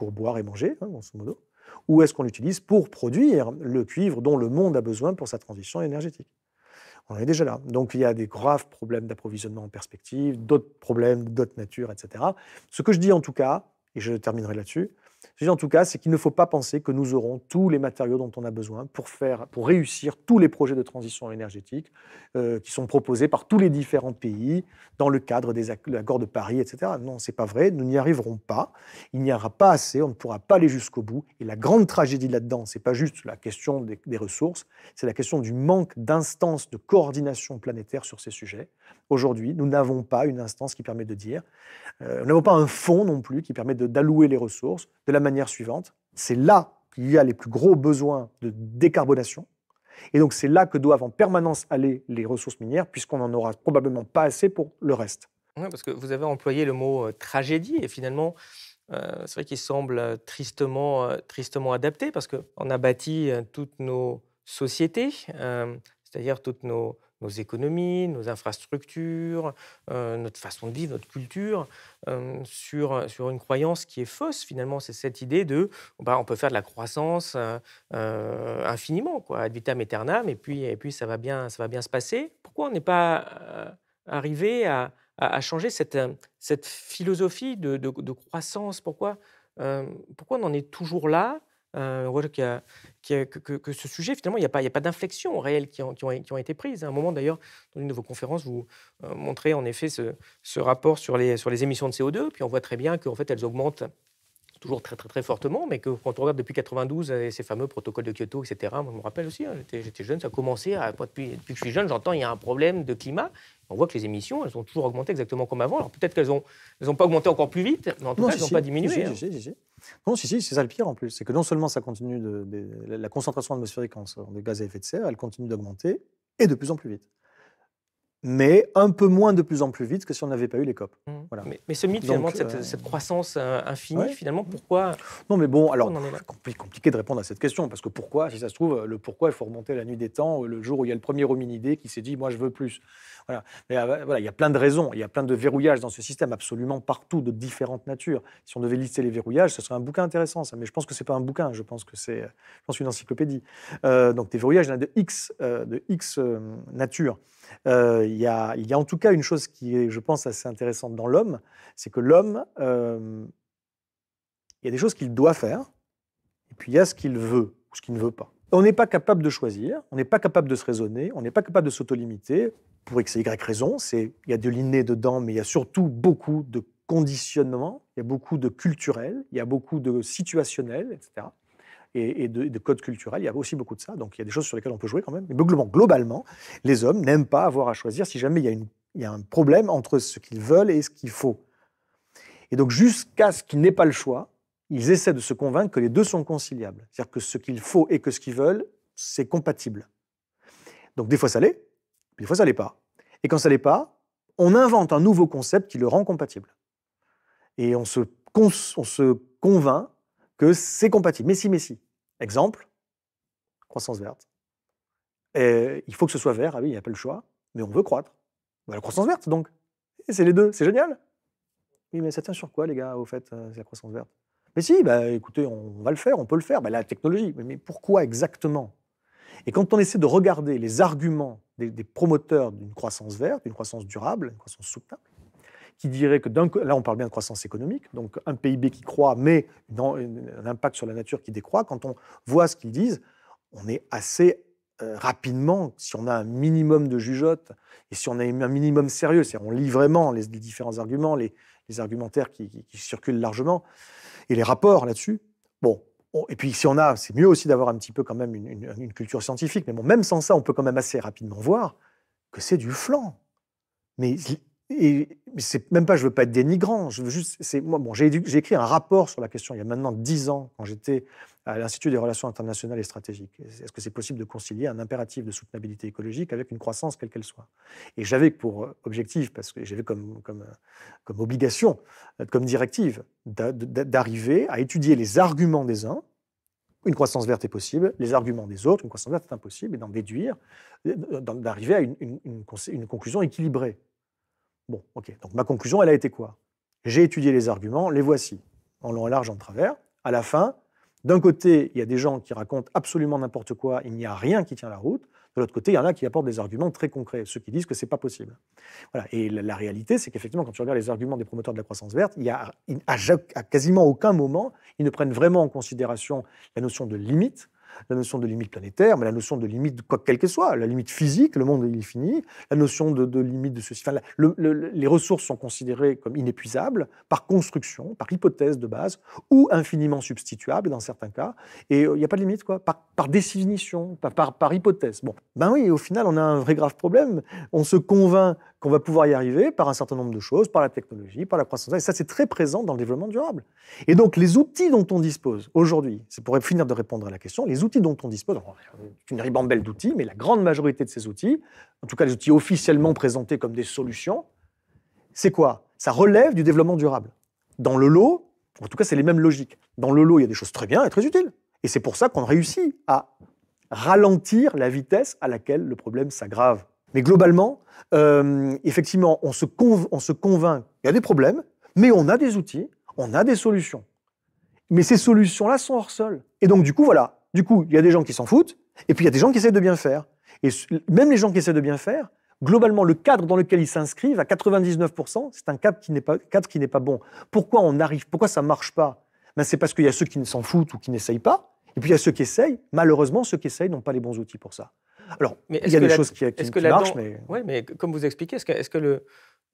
pour boire et manger, en hein, grosso modo, ou est-ce qu'on l'utilise pour produire le cuivre dont le monde a besoin pour sa transition énergétique On est déjà là. Donc il y a des graves problèmes d'approvisionnement en perspective, d'autres problèmes d'autres natures, etc. Ce que je dis en tout cas, et je terminerai là-dessus, je en tout cas, c'est qu'il ne faut pas penser que nous aurons tous les matériaux dont on a besoin pour, faire, pour réussir tous les projets de transition énergétique euh, qui sont proposés par tous les différents pays dans le cadre des l'accord de Paris, etc. Non, c'est pas vrai, nous n'y arriverons pas. Il n'y aura pas assez, on ne pourra pas aller jusqu'au bout. Et la grande tragédie là-dedans, c'est pas juste la question des, ressources, c'est la question du manque d'instances de coordination planétaire sur ces sujets. Aujourd'hui, nous n'avons pas une instance qui permet de dire, euh, nous n'avons pas un fonds non plus qui permet d'allouer les ressources, de la manière suivante. C'est là qu'il y a les plus gros besoins de décarbonation. Et donc c'est là que doivent en permanence aller les ressources minières, puisqu'on n'en aura probablement pas assez pour le reste. parce que vous avez employé le mot euh, tragédie, et finalement, euh, c'est vrai qu'il semble euh, tristement, tristement adapté, parce qu'on a bâti toutes nos sociétés, c'est-à-dire toutes nos nos économies, nos infrastructures, euh, notre façon de vivre, notre culture, euh, sur, sur une croyance qui est fausse finalement. C'est cette idée de bah, on peut faire de la croissance euh, infiniment, quoi, ad vitam aeternam, et puis, et puis ça, va bien, ça va bien se passer. Pourquoi on n'est pas arrivé à, à, changer cette, cette philosophie de, de, de croissance Pourquoi, pourquoi on en est toujours là euh, qui que, ce sujet, finalement, il n'y a pas, d'inflexion réelle qui, ont, été prises. À un moment, d'ailleurs, dans une de vos conférences, vous euh, montrez en effet ce, rapport sur les, sur les émissions de CO2, puis on voit très bien qu'en fait, elles augmentent toujours très, très, très fortement, mais que quand on regarde depuis 92 euh, ces fameux protocoles de Kyoto, etc., moi, je me rappelle aussi, hein, j'étais jeune, ça a commencé, à, depuis, que je suis jeune, j'entends il y a un problème de climat, on voit que les émissions, elles ont toujours augmenté exactement comme avant. Alors peut-être qu'elles n'ont elles ont pas augmenté encore plus vite, mais en tout cas, elles n'ont pas diminué. Hein. Si, si, Non, si, si, c'est ça le pire en plus. C'est que non seulement ça continue, de, la concentration atmosphérique de gaz à effet de serre, elle continue d'augmenter et de plus en plus vite mais un peu moins de plus en plus vite que si on n'avait pas eu les COP. Mmh. Mais, ce mythe, finalement, de cette, euh, croissance euh, infinie, finalement, pourquoi Non, mais bon, alors, c'est compliqué de répondre à cette question, parce que pourquoi, si ça se trouve, le pourquoi, il faut remonter la nuit des temps, le jour où il y a le premier hominidé qui s'est dit, moi, je veux plus. Voilà. Mais, euh, voilà, il y a plein de raisons, il y a plein de verrouillages dans ce système, absolument partout, de différentes natures. Si on devait lister les verrouillages, ce serait un bouquin intéressant, ça. Mais je pense que ce n'est pas un bouquin, je pense que c'est une encyclopédie. donc, des verrouillages, il y en a de X, de X natures. Euh, il, y a, en tout cas une chose qui est, je pense, assez intéressante dans l'homme, c'est que l'homme, euh, il y a des choses qu'il doit faire, et puis il y a ce qu'il veut ou ce qu'il ne veut pas. On n'est pas capable de choisir, on n'est pas capable de se raisonner, on n'est pas capable de s'autolimiter, pour x et y raison. Il y a de l'inné dedans, mais il y a surtout beaucoup de conditionnement, il y a beaucoup de culturel, il y a beaucoup de situationnel, etc et, de, codes culturels. Il y a aussi beaucoup de ça. Donc il y a des choses sur lesquelles on peut jouer quand même. Mais globalement, globalement les hommes n'aiment pas avoir à choisir si jamais il y a, un problème entre ce qu'ils veulent et ce qu'il faut. Et donc jusqu'à ce qu'ils n'aient pas le choix, ils essaient de se convaincre que les deux sont conciliables. C'est-à-dire que ce qu'il faut et que ce qu'ils veulent, c'est compatible. Donc des fois ça l'est, des fois ça l'est pas. Et quand ça l'est pas, on invente un nouveau concept qui le rend compatible. Et on se, on se convainc que c'est compatible. Mais si, mais si. Exemple, croissance verte. Et il faut que ce soit vert, ah oui, il n'y a pas le choix, mais on veut croître. Bah, la croissance verte, donc. c'est les deux, c'est génial. Oui, mais ça tient sur quoi, les gars, au fait, c'est euh, la croissance verte Mais si, bah, écoutez, on va le faire, on peut le faire, bah, la technologie. Mais, pourquoi exactement Et quand on essaie de regarder les arguments des, des promoteurs d'une croissance verte, d'une croissance durable, d'une croissance soutenable, qui dirait que là on parle bien de croissance économique, donc un PIB qui croît, mais euh, un impact sur la nature qui décroît, quand on voit ce qu'ils disent, on est assez euh, rapidement, si on a un minimum de jugeote et si on a un minimum sérieux, c'est-à-dire on lit vraiment les, différents arguments, les, argumentaires qui, circulent largement et les rapports là-dessus. Bon, et puis si on a, c'est mieux aussi d'avoir un petit peu quand même une, culture scientifique, mais bon, même sans ça, on peut quand même assez rapidement voir que c'est du flanc. Mais et c'est même pas, je veux pas être dénigrant, je veux juste, c'est moi, bon, j'ai écrit un rapport sur la question il y a maintenant dix ans quand j'étais à l'Institut des relations internationales et stratégiques. Est-ce que c'est possible de concilier un impératif de soutenabilité écologique avec une croissance quelle qu'elle soit Et j'avais pour euh, objectif, parce que j'avais comme, comme, euh, obligation, euh, comme directive, d'arriver à étudier les arguments des uns une croissance verte est possible, les arguments des autres, une croissance verte est impossible, et d'en déduire, d'arriver à une, conclusion équilibrée. Bon, ok. Donc ma conclusion, elle a été quoi J'ai étudié les arguments, les voici, en long, en large, en travers. À la fin, d'un côté, il y a des gens qui racontent absolument n'importe quoi, il n'y a rien qui tient la route. De l'autre côté, il y en a qui apportent des arguments très concrets, ceux qui disent que ce n'est pas possible. Voilà. Et la, réalité, c'est qu'effectivement, quand tu regardes les arguments des promoteurs de la croissance verte, il y a, à quasiment aucun moment, ils ne prennent vraiment en considération la notion de limite, la notion de limite planétaire, mais la notion de limite quoi quelle qu'elle soit, la limite physique, le monde il est fini, la notion de, de limite de ceci. les ressources sont considérées comme inépuisables par construction, par hypothèse de base, ou infiniment substituables dans certains cas, et euh, il n'y a pas de limite, quoi, par, par définition, par, par hypothèse. Bon, ben oui, au final, on a un vrai grave problème. On se convainc qu'on va pouvoir y arriver par un certain nombre de choses, par la technologie, par la croissance. Et ça, c'est très présent dans le développement durable. Et donc, les outils dont on dispose aujourd'hui, c'est pour finir de répondre à la question, les outils dont on dispose, c'est une ribambelle d'outils, mais la grande majorité de ces outils, en tout cas les outils officiellement présentés comme des solutions, c'est quoi Ça relève du développement durable. Dans le lot, en tout cas, c'est les mêmes logiques. Dans le lot, il y a des choses très bien et très utiles. Et c'est pour ça qu'on réussit à ralentir la vitesse à laquelle le problème s'aggrave. Mais globalement, euh, effectivement, on se, convainc qu'il y a des problèmes, mais on a des outils, on a des solutions. Mais ces solutions-là sont hors sol. Et donc, du coup, voilà. Du coup, il y a des gens qui s'en foutent, et puis il y a des gens qui essaient de bien faire. Et même les gens qui essaient de bien faire, globalement, le cadre dans lequel ils s'inscrivent, à 99%, c'est un cadre qui n'est pas, bon. Pourquoi on arrive Pourquoi ça ne marche pas ben, C'est parce qu'il y a ceux qui ne s'en foutent ou qui n'essayent pas. Et puis il y a ceux qui essayent. Malheureusement, ceux qui essayent n'ont pas les bons outils pour ça. Alors, il y a des choses qui, marchent, mais... Oui, mais comme vous expliquez, est-ce que,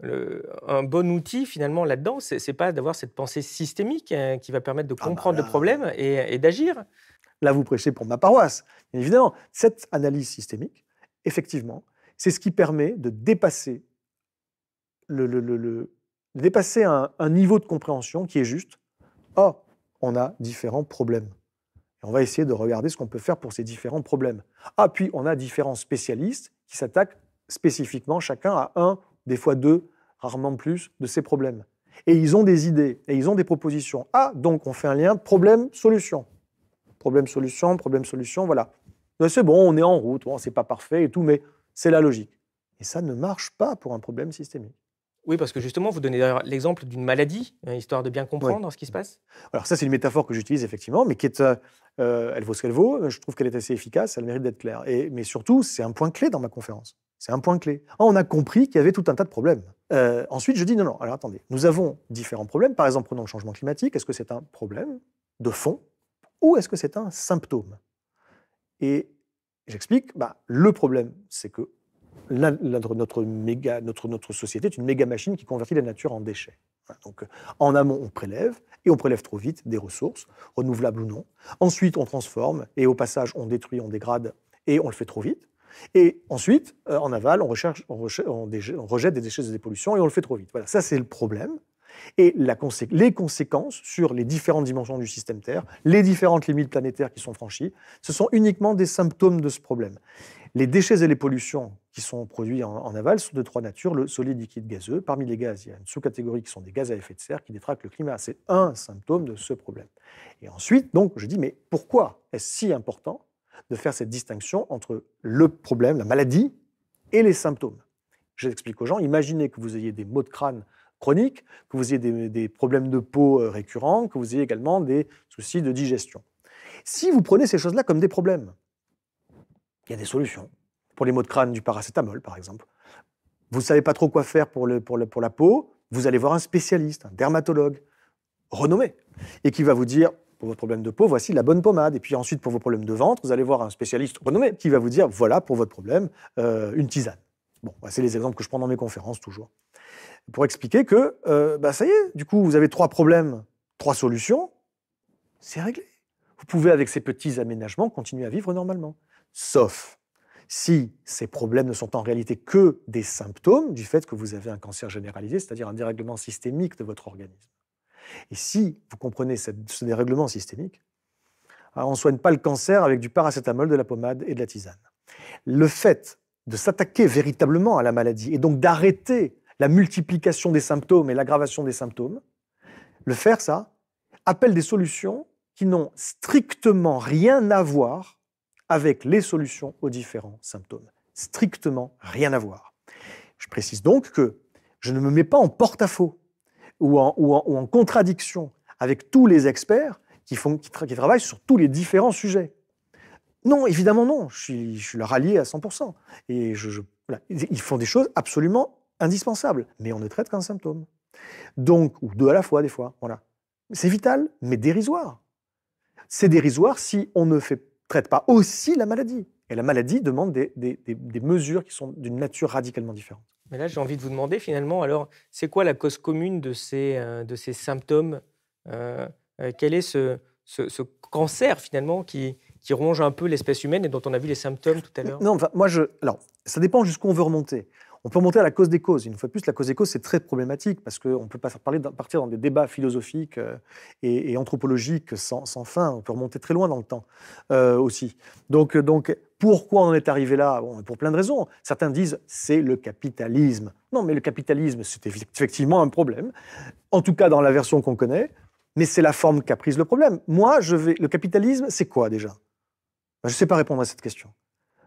un bon outil finalement là-dedans, c'est pas d'avoir cette pensée systémique hein, qui va permettre de ah bah comprendre le problème euh, et, d'agir Là, vous prêchez pour ma paroisse. Bien évidemment, cette analyse systémique, effectivement, c'est ce qui permet de dépasser, le, dépasser un, un niveau de compréhension qui est juste. Oh, on a différents problèmes on va essayer de regarder ce qu'on peut faire pour ces différents problèmes. Ah, puis on a différents spécialistes qui s'attaquent spécifiquement chacun à un, des fois deux, rarement plus, de ces problèmes. Et ils ont des idées, et ils ont des propositions. Ah, donc on fait un lien problème-solution. Problème-solution, problème-solution, voilà. C'est bon, on est en route, bon, c'est pas parfait et tout, mais c'est la logique. Et ça ne marche pas pour un problème systémique. Oui, parce que justement, vous donnez l'exemple d'une maladie, euh, histoire de bien comprendre ce qui se passe. Alors ça, c'est une métaphore que j'utilise effectivement, mais qui est, euh, euh, elle vaut ce qu'elle vaut. Je trouve qu'elle est assez efficace, elle mérite d'être claire. Et, mais surtout, c'est un point clé dans ma conférence. C'est un point clé. Ah, on a compris qu'il y avait tout un tas de problèmes. ensuite, je dis non, non. Alors attendez, nous avons différents problèmes. Par exemple, prenons le changement climatique. Est-ce que c'est un problème de fond ou est-ce que c'est un symptôme Et j'explique. Bah, le problème, c'est que notre, société est une méga machine qui convertit la nature en déchets. Euh, en amont, on prélève, et on prélève trop vite des ressources, renouvelables ou non. Ensuite, on transforme, et au passage, on détruit, on dégrade, et on le fait trop vite. Et ensuite, euh, en aval, on, recherche, on, rejette des déchets des pollutions, et on le fait trop vite. Voilà, ça c'est le problème et les conséquences sur les différentes dimensions du système Terre, les différentes limites planétaires qui sont franchies, ce sont uniquement des symptômes de ce problème. Les déchets et les pollutions qui sont produits en, aval sont de trois natures, le solide, liquide, gazeux. Parmi les gaz, il y a une sous-catégorie qui sont des gaz à effet de serre qui détraquent le climat. C'est un symptôme de ce problème. Et ensuite, donc, je dis, mais pourquoi est-ce si important de faire cette distinction entre le problème, la maladie, et les symptômes Je l'explique aux gens, imaginez que vous ayez des maux de crâne chroniques, que vous ayez des, problèmes de peau euh, récurrents, que vous ayez également des soucis de digestion. Si vous prenez ces choses-là comme des problèmes, il y a des solutions. Pour les maux de crâne, du paracétamol, par exemple. Vous ne savez pas trop quoi faire pour, la peau, vous allez voir un spécialiste, un dermatologue renommé, et qui va vous dire, pour votre problème de peau, voici la bonne pommade. Et puis ensuite, pour vos problèmes de ventre, vous allez voir un spécialiste renommé qui va vous dire, voilà pour votre problème, euh, une tisane. Bon, bah, c'est les exemples que je prends dans mes conférences toujours pour expliquer que, euh, bah, ça y est, du coup, vous avez trois problèmes, trois solutions, c'est réglé. Vous pouvez, avec ces petits aménagements, continuer à vivre normalement. Sauf si ces problèmes ne sont en réalité que des symptômes du fait que vous avez un cancer généralisé, c'est-à-dire un dérèglement systémique de votre organisme. Et si vous comprenez ce dérèglement systémique, ah, on ne soigne pas le cancer avec du paracétamol, de la pommade et de la tisane. Le fait de s'attaquer véritablement à la maladie et donc d'arrêter la multiplication des symptômes et l'aggravation des symptômes, le faire, ça, appelle des solutions qui n'ont strictement rien à voir avec les solutions aux différents symptômes. Strictement rien à voir. Je précise donc que je ne me mets pas en porte-à-faux ou, en, contradiction avec tous les experts qui, travaillent sur tous les différents sujets. Non, évidemment non, je suis, leur allié à 100%. Et je, ils font des choses absolument indispensable, mais on ne traite qu'un symptôme. Donc, ou deux à la fois des fois, voilà. C'est vital, mais dérisoire. C'est dérisoire si on ne fait, traite pas aussi la maladie. Et la maladie demande des, mesures qui sont d'une nature radicalement différente. Mais là, j'ai envie de vous demander finalement, alors, c'est quoi la cause commune de ces, euh, de ces symptômes euh, euh, Quel est ce, cancer finalement qui, ronge un peu l'espèce humaine et dont on a vu les symptômes tout à l'heure Non, enfin, moi, je... alors, ça dépend jusqu'où on veut remonter. On peut remonter à la cause des causes. Une fois de plus, la cause des causes, c'est très problématique parce qu'on peut parler, partir dans des débats philosophiques euh, et, anthropologiques sans, fin. On peut remonter très loin dans le temps euh, aussi. Donc, euh, donc, pourquoi on est arrivé là Pour plein de raisons. Certains disent c'est le capitalisme. Non, mais le capitalisme, c'est effectivement un problème. En tout cas, dans la version qu'on connaît, mais c'est la forme qu'a prise le problème. Moi, je vais. Le capitalisme, c'est quoi déjà ben, Je ne sais pas répondre à cette question.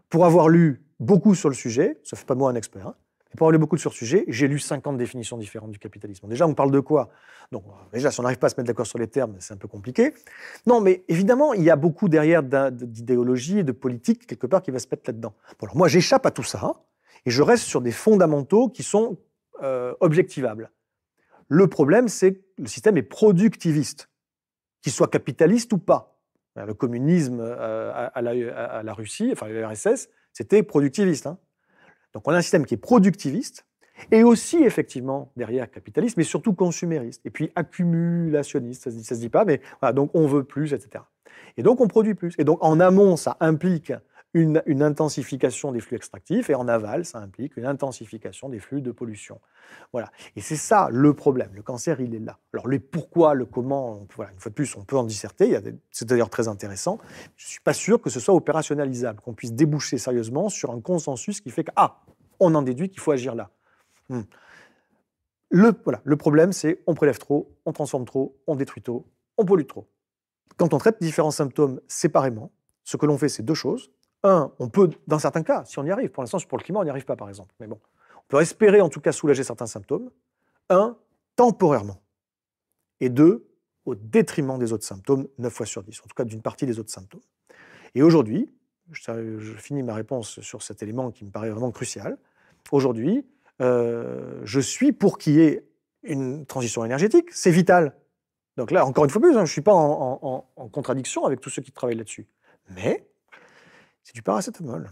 Pour avoir lu beaucoup sur le sujet, ça ne fait pas moi un expert, hein, et pour parler beaucoup de ce sujet, j'ai lu 50 définitions différentes du capitalisme. Déjà, on parle de quoi Donc, déjà, si on n'arrive pas à se mettre d'accord sur les termes, c'est un peu compliqué. Non, mais évidemment, il y a beaucoup derrière d'idéologie et de politique, quelque part, qui va se mettre là-dedans. Bon, alors moi, j'échappe à tout ça et je reste sur des fondamentaux qui sont euh, objectivables. Le problème, c'est que le système est productiviste, qu'il soit capitaliste ou pas. Le communisme euh, à, la, Russie, enfin l'URSS, c'était productiviste. Hein. Donc on a un système qui est productiviste et aussi effectivement derrière capitaliste, mais surtout consumériste et puis accumulationniste, ça se se dit pas, mais voilà, donc on veut plus, etc. Et donc on produit plus. Et donc en amont, ça implique une, intensification des flux extractifs, et en aval, ça implique une intensification des flux de pollution. Voilà. Et c'est ça le problème. Le cancer, il est là. Alors, le pourquoi, le comment, voilà, une fois de plus, on peut en disserter, c'est d'ailleurs très intéressant. Je ne suis pas sûr que ce soit opérationnalisable, qu'on puisse déboucher sérieusement sur un consensus qui fait que, ah, on en déduit qu'il faut agir là. Hmm. Le, voilà, le problème, c'est on prélève trop, on transforme trop, on détruit trop, on pollue trop. Quand on traite différents symptômes séparément, ce que l'on fait, c'est deux choses un, on peut, dans certains cas, si on y arrive, pour l'instant, pour le climat, on n'y arrive pas, par exemple, mais bon, on peut espérer en tout cas soulager certains symptômes. Un, temporairement. Et deux, au détriment des autres symptômes, 9 fois sur 10, en tout cas d'une partie des autres symptômes. Et aujourd'hui, je, finis ma réponse sur cet élément qui me paraît vraiment crucial. Aujourd'hui, euh, je suis pour qu'il y ait une transition énergétique, c'est vital. Donc là, encore une fois plus, hein, je ne suis pas en contradiction avec tous ceux qui travaillent là-dessus. Mais c'est du paracétamol.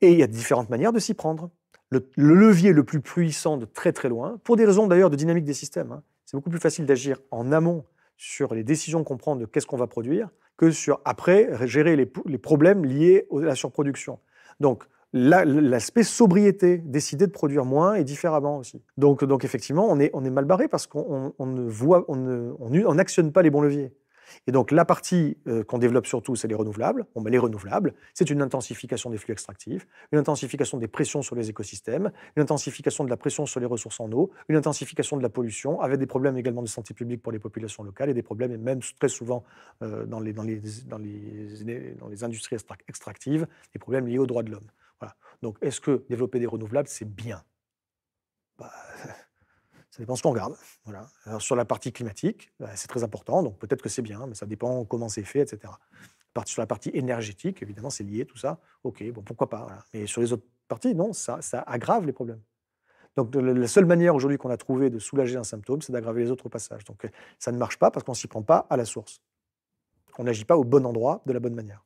Et il y a différentes manières de s'y prendre. Le, levier le plus puissant de très très loin, pour des raisons d'ailleurs de dynamique des systèmes, hein, c'est beaucoup plus facile d'agir en amont sur les décisions qu'on prend de qu'est-ce qu'on va produire que sur après gérer les, problèmes liés à la surproduction. Donc, l'aspect sobriété, décider de produire moins est différemment aussi. Donc, effectivement, on est, mal barré parce qu'on ne voit, on n'actionne pas les bons leviers. Et donc la partie euh, qu'on développe surtout, c'est les renouvelables. Bon, met ben, les renouvelables, c'est une intensification des flux extractifs, une intensification des pressions sur les écosystèmes, une intensification de la pression sur les ressources en eau, une intensification de la pollution, avec des problèmes également de santé publique pour les populations locales et des problèmes, et même très souvent euh, dans, les, dans, les, dans, les, dans les industries extractives, des problèmes liés aux droits de l'homme. Voilà. Donc est-ce que développer des renouvelables, c'est bien bah, ça dépend ce qu'on regarde. Voilà. sur la partie climatique, bah, c'est très important, donc peut-être que c'est bien, mais ça dépend comment c'est fait, etc. Sur la partie énergétique, évidemment, c'est lié, tout ça. OK, bon, pourquoi pas. Mais sur les autres parties, non, ça, aggrave les problèmes. Donc la seule manière aujourd'hui qu'on a trouvé de soulager un symptôme, c'est d'aggraver les autres passages. Donc ça ne marche pas parce qu'on ne s'y prend pas à la source. On n'agit pas au bon endroit de la bonne manière.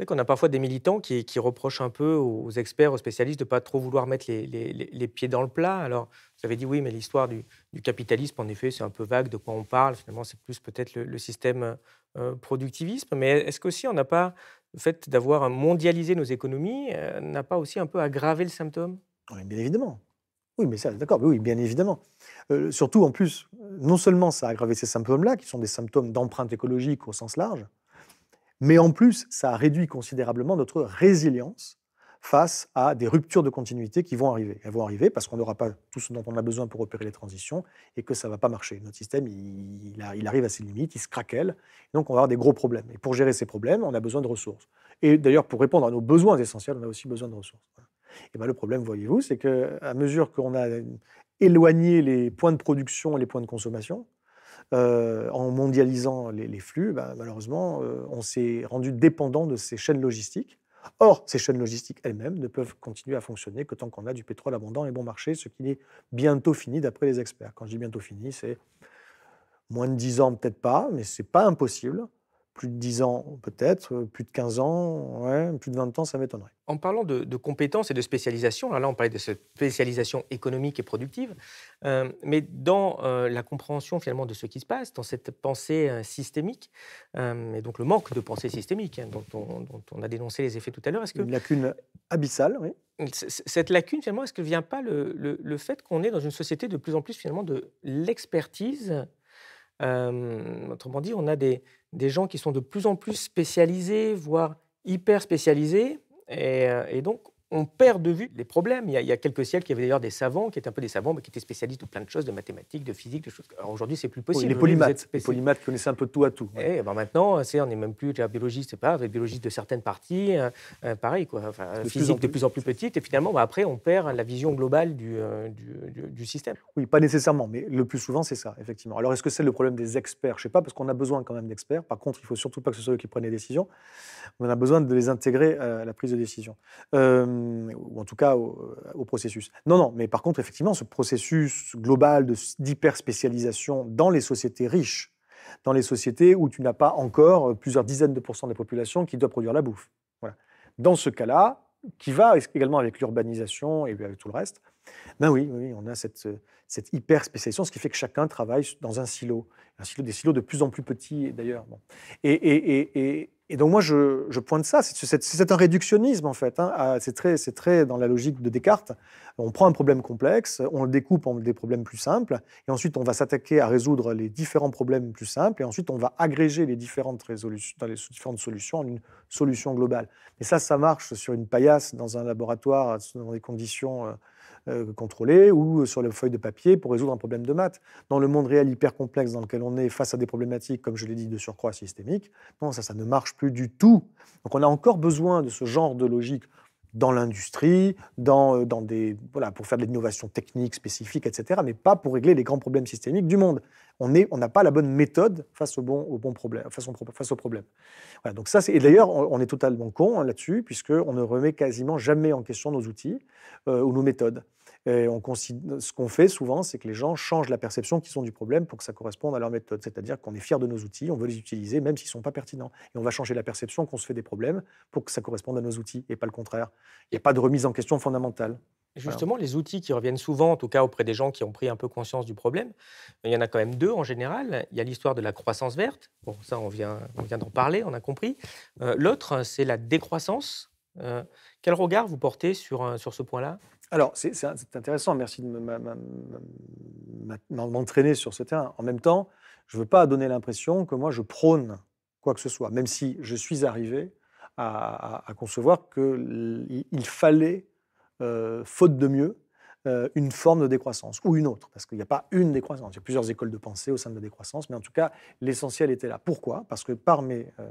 On qu'on a parfois des militants qui, qui, reprochent un peu aux experts, aux spécialistes de ne pas trop vouloir mettre les, pieds dans le plat. Alors, vous avez dit oui, mais l'histoire du, capitalisme, en effet, c'est un peu vague de quoi on parle. Finalement, c'est plus peut-être le, système euh, productivisme. Mais est-ce qu'aussi on n'a pas, le fait d'avoir mondialisé nos économies, euh, n'a pas aussi un peu aggravé le symptôme oui, Bien évidemment. Oui, mais ça, d'accord, oui, bien évidemment. Euh, surtout, en plus, non seulement ça a aggravé ces symptômes-là, qui sont des symptômes d'empreinte écologique au sens large, mais en plus, ça réduit considérablement notre résilience face à des ruptures de continuité qui vont arriver. Elles vont arriver parce qu'on n'aura pas tout ce dont on a besoin pour opérer les transitions et que ça ne va pas marcher. Notre système, il, arrive à ses limites, il se craquelle. Donc, on va avoir des gros problèmes. Et pour gérer ces problèmes, on a besoin de ressources. Et d'ailleurs, pour répondre à nos besoins essentiels, on a aussi besoin de ressources. Et bien, le problème, voyez-vous, c'est qu'à mesure qu'on a éloigné les points de production et les points de consommation, euh, en mondialisant les, flux, bah, malheureusement, euh, on s'est rendu dépendant de ces chaînes logistiques. Or, ces chaînes logistiques elles-mêmes ne peuvent continuer à fonctionner que tant qu'on a du pétrole abondant et bon marché, ce qui est bientôt fini d'après les experts. Quand je dis bientôt fini, c'est moins de 10 ans, peut-être pas, mais ce n'est pas impossible plus de 10 ans peut-être, euh, plus de 15 ans, plus de 20 ans, ça m'étonnerait. En parlant de, compétences et de spécialisation, là on parlait de cette spécialisation économique et productive, euh, mais dans euh, la compréhension finalement de ce qui se passe, dans cette pensée systémique, et donc le manque de pensée systémique hein, dont, on, a dénoncé les effets tout à l'heure, est-ce que... Une lacune abyssale, oui. Cette lacune, finalement, est-ce que ne vient pas le, le fait qu'on est dans une société de plus en plus finalement de l'expertise Autrement dit, on a des, des gens qui sont de plus en plus spécialisés, voire hyper spécialisés. Et, euh, donc, on perd de vue les problèmes. Il y a, quelques siècles, il y avait d'ailleurs des savants qui étaient un peu des savants, mais qui étaient spécialistes de plein de choses, de mathématiques, de physique, de choses. Alors aujourd'hui, c'est plus possible. les polymathes. Les polymathes connaissaient un peu tout à tout. Et eh, ben maintenant, c'est, on n'est même plus déjà biologiste, c'est pas, biologiste de certaines parties, hein, euh, pareil quoi. Enfin, physique plus de plus en plus petite. Et finalement, bah, après, on perd la vision globale euh, du, système. Oui, pas nécessairement, mais le plus souvent, c'est ça, effectivement. Alors, est-ce que c'est le problème des experts Je sais pas, parce qu'on a besoin quand même d'experts. Par contre, il faut surtout pas que ce soit eux qui prennent les décisions. On a besoin de les intégrer à la prise de décision. Euh, ou en tout cas euh, au, processus. Non, non, mais par contre, effectivement, ce processus global d'hyperspécialisation dans les sociétés riches, dans les sociétés où tu n'as pas encore euh, plusieurs dizaines de pourcents de la population qui doit produire la bouffe. Voilà. Dans ce cas-là, qui va également avec l'urbanisation et avec tout le reste, ben oui, oui on a cette, euh, cette hyper spécialisation, ce qui fait que chacun travaille dans un silo, un silo des silos de plus en plus petits d'ailleurs. et et donc moi, je, pointe ça. C'est un réductionnisme, en fait. Hein. Ah, c'est très, dans la logique de Descartes. On prend un problème complexe, on le découpe en des problèmes plus simples, et ensuite on va s'attaquer à résoudre les différents problèmes plus simples, et ensuite on va agréger les différentes, résolutions, les différentes solutions en une solution globale. Et ça, ça marche sur une paillasse, dans un laboratoire, dans des conditions... Euh, euh, contrôlés ou euh, sur les feuille de papier pour résoudre un problème de maths. Dans le monde réel hyper complexe dans lequel on est, face à des problématiques, comme je l'ai dit, de surcroît systémique, non, ça, ça ne marche plus du tout. Donc on a encore besoin de ce genre de logique dans l'industrie, dans, euh, voilà, pour faire de l'innovation technique spécifique, etc., mais pas pour régler les grands problèmes systémiques du monde on n'a pas la bonne méthode face au bon, problème, face problème. donc ça, et d'ailleurs, on, est totalement con hein, là-dessus, puisqu'on ne remet quasiment jamais en question nos outils euh, ou nos méthodes. ce qu'on fait souvent, c'est que les gens changent la perception qu'ils ont du problème pour que ça corresponde à leur méthode. C'est-à-dire qu'on est fier de nos outils, on veut les utiliser même s'ils ne sont pas pertinents. Et on va changer la perception qu'on se fait des problèmes pour que ça corresponde à nos outils et pas le contraire. Il n'y a pas de remise en question fondamentale. Justement, les outils qui reviennent souvent, en tout cas auprès des gens qui ont pris un peu conscience du problème, il y en a quand même deux en général. Il y a l'histoire de la croissance verte, bon, ça on vient, on vient d'en parler, on a compris. Euh, l'autre, c'est la décroissance. Euh, quel regard vous portez sur, euh, sur ce point-là Alors, c'est intéressant, merci de m'entraîner sur ce terrain. En même temps, je ne veux pas donner l'impression que moi je prône quoi que ce soit, même si je suis arrivé à, à, à concevoir qu'il fallait euh, faute de mieux, euh, une forme de décroissance ou une autre, parce qu'il n'y a pas une décroissance. Il y a plusieurs écoles de pensée au sein de la décroissance, mais en tout cas, l'essentiel était là. Pourquoi Parce que par mes, euh,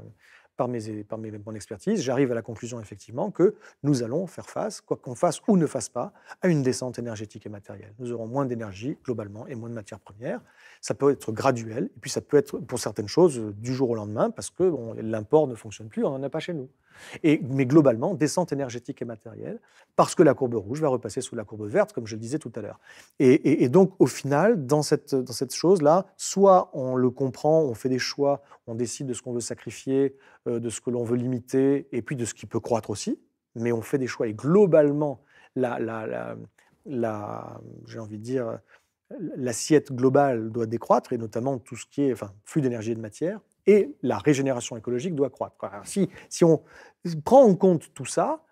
par mes, par mes, mon expertise, j'arrive à la conclusion effectivement que nous allons faire face, quoi qu'on fasse ou ne fasse pas, à une descente énergétique et matérielle. Nous aurons moins d'énergie globalement et moins de matières premières. Ça peut être graduel, et puis ça peut être pour certaines choses du jour au lendemain, parce que l'import ne fonctionne plus, on n'en a pas chez nous mais globalement, descente énergétique et matérielle, parce que la courbe rouge va repasser sous la courbe verte, comme je le disais tout à l'heure. Et, donc, au final, dans cette, chose-là, soit on le comprend, on fait des choix, on décide de ce qu'on veut sacrifier, euh, de ce que l'on veut limiter, et puis de ce qui peut croître aussi, mais on fait des choix. Et globalement, la, j'ai envie de dire, l'assiette globale doit décroître, et notamment tout ce qui est flux d'énergie et de matière et la régénération écologique doit croître. si, si on prend en compte tout ça,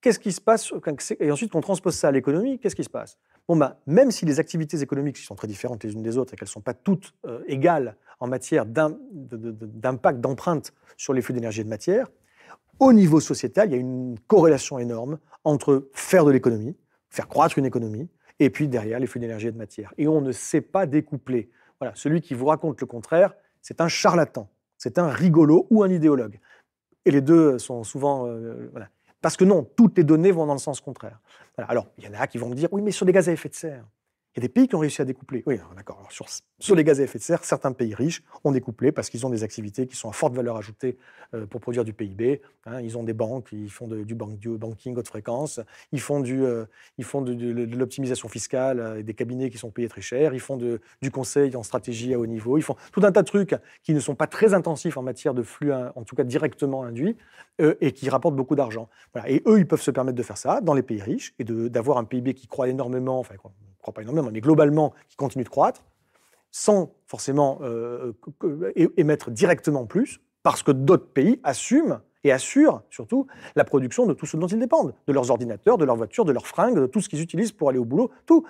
qu'est-ce qui se passe Et ensuite qu'on transpose ça à l'économie, qu'est-ce qui se passe Bon, ben, même si les activités économiques sont très différentes les unes des autres et qu'elles ne sont pas toutes euh, égales en matière d'impact, d'empreinte sur les flux d'énergie et de matière, au niveau sociétal, il y a une corrélation énorme entre faire de l'économie, faire croître une économie, et puis derrière les flux d'énergie et de matière. Et on ne sait pas découpler. Voilà, celui qui vous raconte le contraire, c'est un charlatan, c'est un rigolo ou un idéologue. Et les deux sont souvent... Euh, Parce que non, toutes les données vont dans le sens contraire. Alors, il y en a qui vont me dire, oui, mais sur des gaz à effet de serre. Il y des pays qui ont réussi à découpler. Oui, d'accord. Sur, les gaz à effet de serre, certains pays riches ont découplé parce qu'ils ont des activités qui sont à forte valeur ajoutée euh, pour produire du PIB. Hein. ils ont des banques, ils font du, du, banking haute fréquence, ils font, euh, de, l'optimisation fiscale euh, des cabinets qui sont payés très cher, ils font du conseil en stratégie à haut niveau, ils font tout un tas de trucs qui ne sont pas très intensifs en matière de flux, hein, en tout cas directement induits, et qui rapportent beaucoup d'argent. Et eux, ils peuvent se permettre de faire ça dans les pays riches et d'avoir un PIB qui croît énormément, crois pas énormément, mais globalement, qui continue de croître, sans forcément euh, émettre directement plus, parce que d'autres pays assument et assurent surtout la production de tout ce dont ils dépendent, de leurs ordinateurs, de leurs voitures, de leurs fringues, de tout ce qu'ils utilisent pour aller au boulot, tout.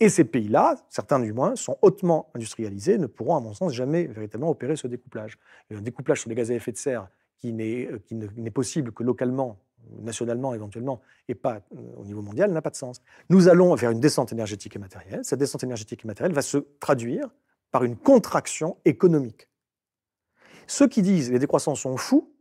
Et ces pays-là, certains du moins, sont hautement industrialisés, ne pourront, à mon sens, jamais véritablement opérer ce découplage. Euh, un découplage sur les gaz à effet de serre qui n'est euh, possible que localement nationalement éventuellement, et pas euh, au niveau mondial, n'a pas de sens. Nous allons vers une descente énergétique et matérielle. Cette descente énergétique et matérielle va se traduire par une contraction économique. Ceux qui disent les décroissances sont fous,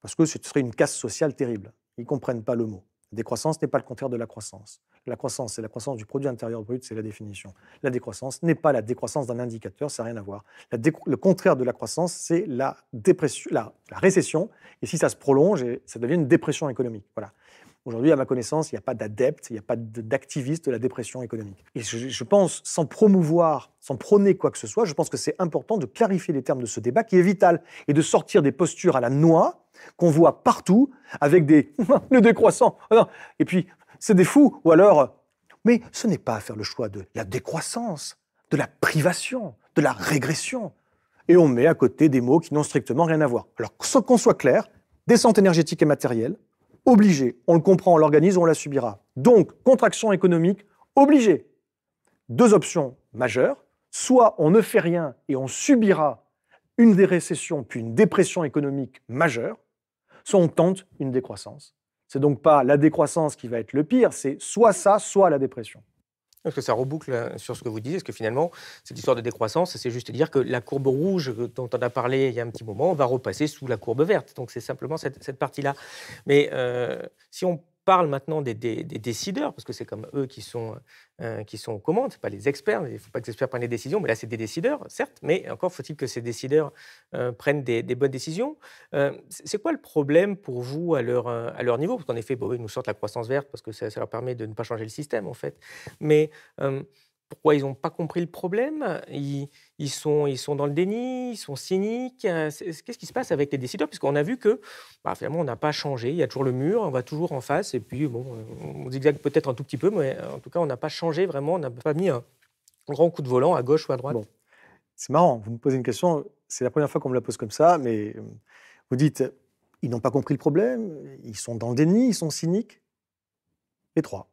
parce que ce serait une casse sociale terrible, ils ne comprennent pas le mot. Décroissance n'est pas le contraire de la croissance. La croissance, c'est la croissance du produit intérieur brut, c'est la définition. La décroissance n'est pas la décroissance d'un indicateur, ça n'a rien à voir. le contraire de la croissance, c'est la, dépression, la, la récession. Et si ça se prolonge, ça devient une dépression économique. Voilà. Aujourd'hui, à ma connaissance, il n'y a pas d'adepte, il n'y a pas d'activiste de la dépression économique. Et je, pense, sans promouvoir, sans prôner quoi que ce soit, je pense que c'est important de clarifier les termes de ce débat qui est vital et de sortir des postures à la noix qu'on voit partout avec des le décroissant. Oh et puis c'est des fous. Ou alors, mais ce n'est pas à faire le choix de la décroissance, de la privation, de la régression. Et on met à côté des mots qui n'ont strictement rien à voir. Alors qu'on soit clair, descente énergétique et matérielle, obligée. On le comprend, on l'organise, on la subira. Donc, contraction économique, obligée. Deux options majeures. Soit on ne fait rien et on subira une des récessions puis une dépression économique majeure, soit on tente une décroissance c'est donc pas la décroissance qui va être le pire, c'est soit ça, soit la dépression. Est-ce que ça reboucle euh, sur ce que vous disiez, Est-ce que finalement, cette histoire de décroissance, c'est juste dire que la courbe rouge dont on a parlé il y a un petit moment va repasser sous la courbe verte. Donc c'est simplement cette, partie-là. Mais euh, si on parle maintenant des, décideurs, parce que c'est comme eux qui sont, euh, qui sont aux commandes, pas les experts, il ne faut pas que les experts prennent les décisions, mais là c'est des décideurs, certes, mais encore faut-il que ces décideurs euh, prennent des, bonnes décisions. Euh, c'est quoi le problème pour vous à leur, à leur niveau Parce qu'en effet, bon, ils nous sortent la croissance verte parce que ça, ça, leur permet de ne pas changer le système, en fait. Mais pourquoi ils n'ont pas compris le problème ils, sont, ils sont dans le déni, ils sont cyniques. Euh, qu'est-ce qui se passe avec les décideurs Puisqu'on a vu que bah, finalement, on n'a pas changé. Il y a toujours le mur, on va toujours en face. Et puis, bon, euh, on zigzague peut-être un tout petit peu, mais en tout cas, on n'a pas changé vraiment. On n'a pas mis un grand coup de volant à gauche ou à droite. C'est marrant, vous me posez une question. C'est la première fois qu'on me la pose comme ça, mais euh, vous dites ils n'ont pas compris le problème, ils sont dans le déni, ils sont cyniques. Les trois.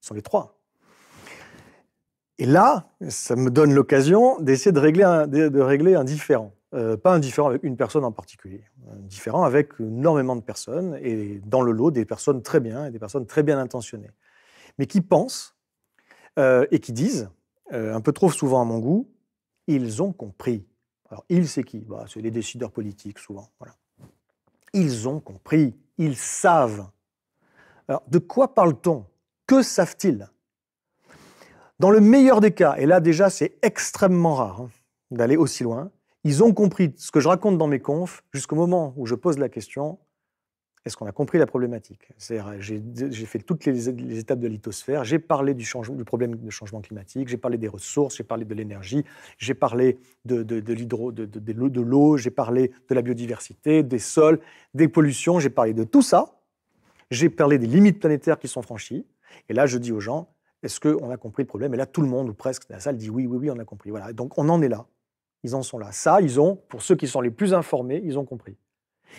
Ce sont les trois. Et là, ça me donne l'occasion d'essayer de régler un, de, différent. Euh, pas un différent avec une personne en particulier, un différent avec énormément de personnes, et dans le lot, des personnes très bien, et des personnes très bien intentionnées, mais qui pensent euh, et qui disent, euh, un peu trop souvent à mon goût, ils ont compris. Alors, ils, c'est qui bah, C'est les décideurs politiques, souvent. Ils ont compris, ils savent. Alors, de quoi parle-t-on Que savent-ils dans le meilleur des cas, et là déjà c'est extrêmement rare hein, d'aller aussi loin, ils ont compris ce que je raconte dans mes confs jusqu'au moment où je pose la question est-ce qu'on a compris la problématique j'ai fait toutes les, étapes de lithosphère, j'ai parlé du, du, problème de changement climatique, j'ai parlé des ressources, j'ai parlé de l'énergie, j'ai parlé de, de l'eau, j'ai parlé de la biodiversité, des sols, des pollutions, j'ai parlé de tout ça. J'ai parlé des limites planétaires qui sont franchies. Et là, je dis aux gens, est-ce qu'on a compris le problème Et là, tout le monde, ou presque, dans la salle dit oui, oui, oui, on a compris. Voilà. Donc, on en est là. Ils en sont là. Ça, ils ont, pour ceux qui sont les plus informés, ils ont compris.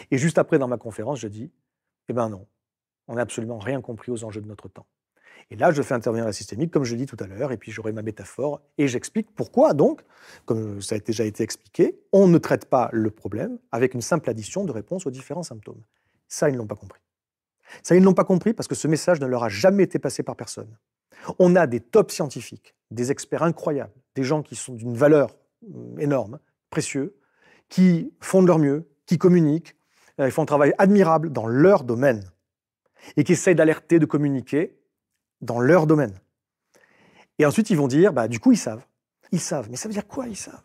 Et juste après, dans ma conférence, je dis eh ben non, on n'a absolument rien compris aux enjeux de notre temps. Et là, je fais intervenir la systémique, comme je l'ai dit tout à l'heure, et puis j'aurai ma métaphore, et j'explique pourquoi, donc, comme ça a déjà été expliqué, on ne traite pas le problème avec une simple addition de réponses aux différents symptômes. Ça, ils ne l'ont pas compris. Ça, ils ne l'ont pas compris parce que ce message ne leur a jamais été passé par personne. On a des top scientifiques, des experts incroyables, des gens qui sont d'une valeur euh, énorme, précieux, qui font de leur mieux, qui communiquent, euh, ils font un travail admirable dans leur domaine et qui essayent d'alerter, de communiquer dans leur domaine. Et ensuite, ils vont dire, bah, du coup, ils savent. Ils savent. Mais ça veut dire quoi, ils savent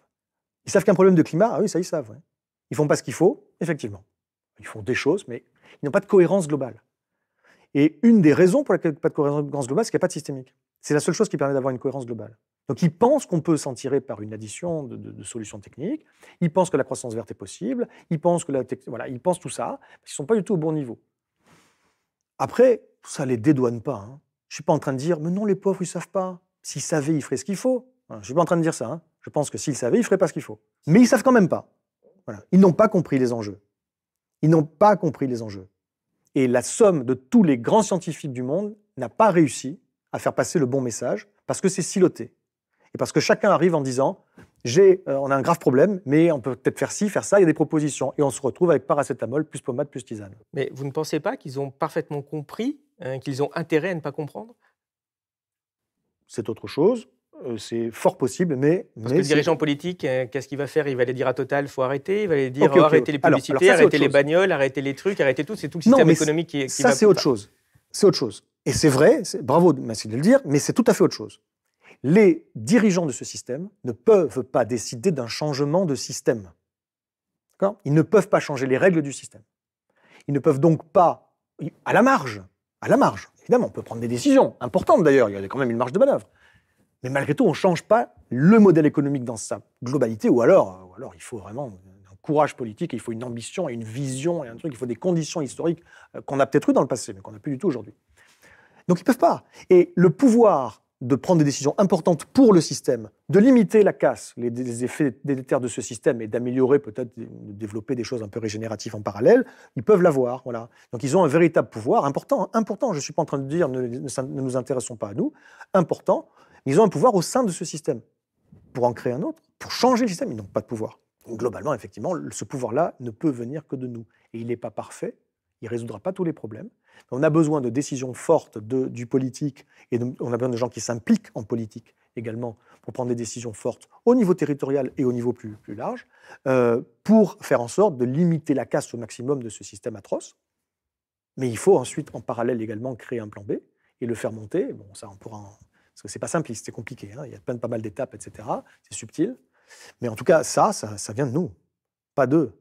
Ils savent qu'un problème de climat, ah oui, ça, ils savent. Ils font pas ce qu'il faut, effectivement. Ils font des choses, mais ils n'ont pas de cohérence globale. Et une des raisons pour laquelle il n'y a pas de cohérence globale, c'est qu'il n'y a pas de systémique. C'est la seule chose qui permet d'avoir une cohérence globale. Donc ils pensent qu'on peut s'en tirer par une addition de, solutions techniques, ils pensent que la croissance verte est possible, ils pensent que voilà, ils pensent tout ça, ils ne sont pas du tout au bon niveau. Après, ça ne les dédouane pas. Hein. Je ne suis pas en train de dire, mais non, les pauvres, ils ne savent pas. S'ils savaient, ils feraient ce qu'il faut. Hein, je ne suis pas en train de dire ça. Hein. Je pense que s'ils savaient, ils ne feraient pas ce qu'il faut. Mais ils ne savent quand même pas. Ils n'ont pas compris les enjeux. Ils n'ont pas compris les enjeux. Et la somme de tous les grands scientifiques du monde n'a pas réussi à faire passer le bon message parce que c'est siloté. Et parce que chacun arrive en disant j'ai, euh, on a un grave problème, mais on peut peut-être faire ci, faire ça, il y a des propositions. Et on se retrouve avec paracétamol, plus pommade, plus tisane. Mais vous ne pensez pas qu'ils ont parfaitement compris, hein, qu'ils ont intérêt à ne pas comprendre C'est autre chose. Euh, c'est fort possible, mais. Parce que le dirigeant politique, euh, qu'est-ce qu'il va faire Il va aller dire à Total, il faut arrêter. Il va aller dire oh, arrêtez les publicités, arrêtez les bagnoles, arrêtez les trucs, arrêter tout. C'est tout le système économique qui, qui Ça, c'est autre chose. C'est autre chose. Et c'est vrai, bravo, merci de le dire, mais c'est tout à fait autre chose. Les dirigeants de ce système ne peuvent pas décider d'un changement de système. Ils ne peuvent pas changer les règles du système. Ils ne peuvent donc pas, à la marge, à la marge, évidemment, on peut prendre des décisions importantes d'ailleurs, il y a quand même une marge de manœuvre. Mais malgré tout, on ne change pas le modèle économique dans sa globalité, ou alors, ou alors il faut vraiment un courage politique, il faut une ambition et une vision et un truc, il faut des conditions historiques euh, qu'on a peut-être eues dans le passé, mais qu'on n'a plus du tout aujourd'hui. Donc ils ne peuvent pas. Et le pouvoir de prendre des décisions importantes pour le système, de limiter la casse, les, effets délétères de ce système et d'améliorer peut-être, de développer des choses un peu régénératives en parallèle, ils peuvent l'avoir. Voilà. Donc ils ont un véritable pouvoir important, hein, important. Je ne suis pas en train de dire ne, ne nous intéressons pas à nous, important ils ont un pouvoir au sein de ce système. Pour en créer un autre, pour changer le système, ils n'ont pas de pouvoir. Donc, globalement, effectivement, ce pouvoir-là ne peut venir que de nous. Et il n'est pas parfait, il ne résoudra pas tous les problèmes. On a besoin de décisions fortes de, du politique et on a besoin de gens qui s'impliquent en politique également pour prendre des décisions fortes au niveau territorial et au niveau plus, plus large, euh, pour faire en sorte de limiter la casse au maximum de ce système atroce. Mais il faut ensuite, en parallèle également, créer un plan B et le faire monter. Bon, ça, on pourra en, parce que c'est pas simple, c'est compliqué. Hein. Il y a plein de pas mal d'étapes, etc. C'est subtil. Mais en tout cas, ça, ça, vient de nous, pas d'eux.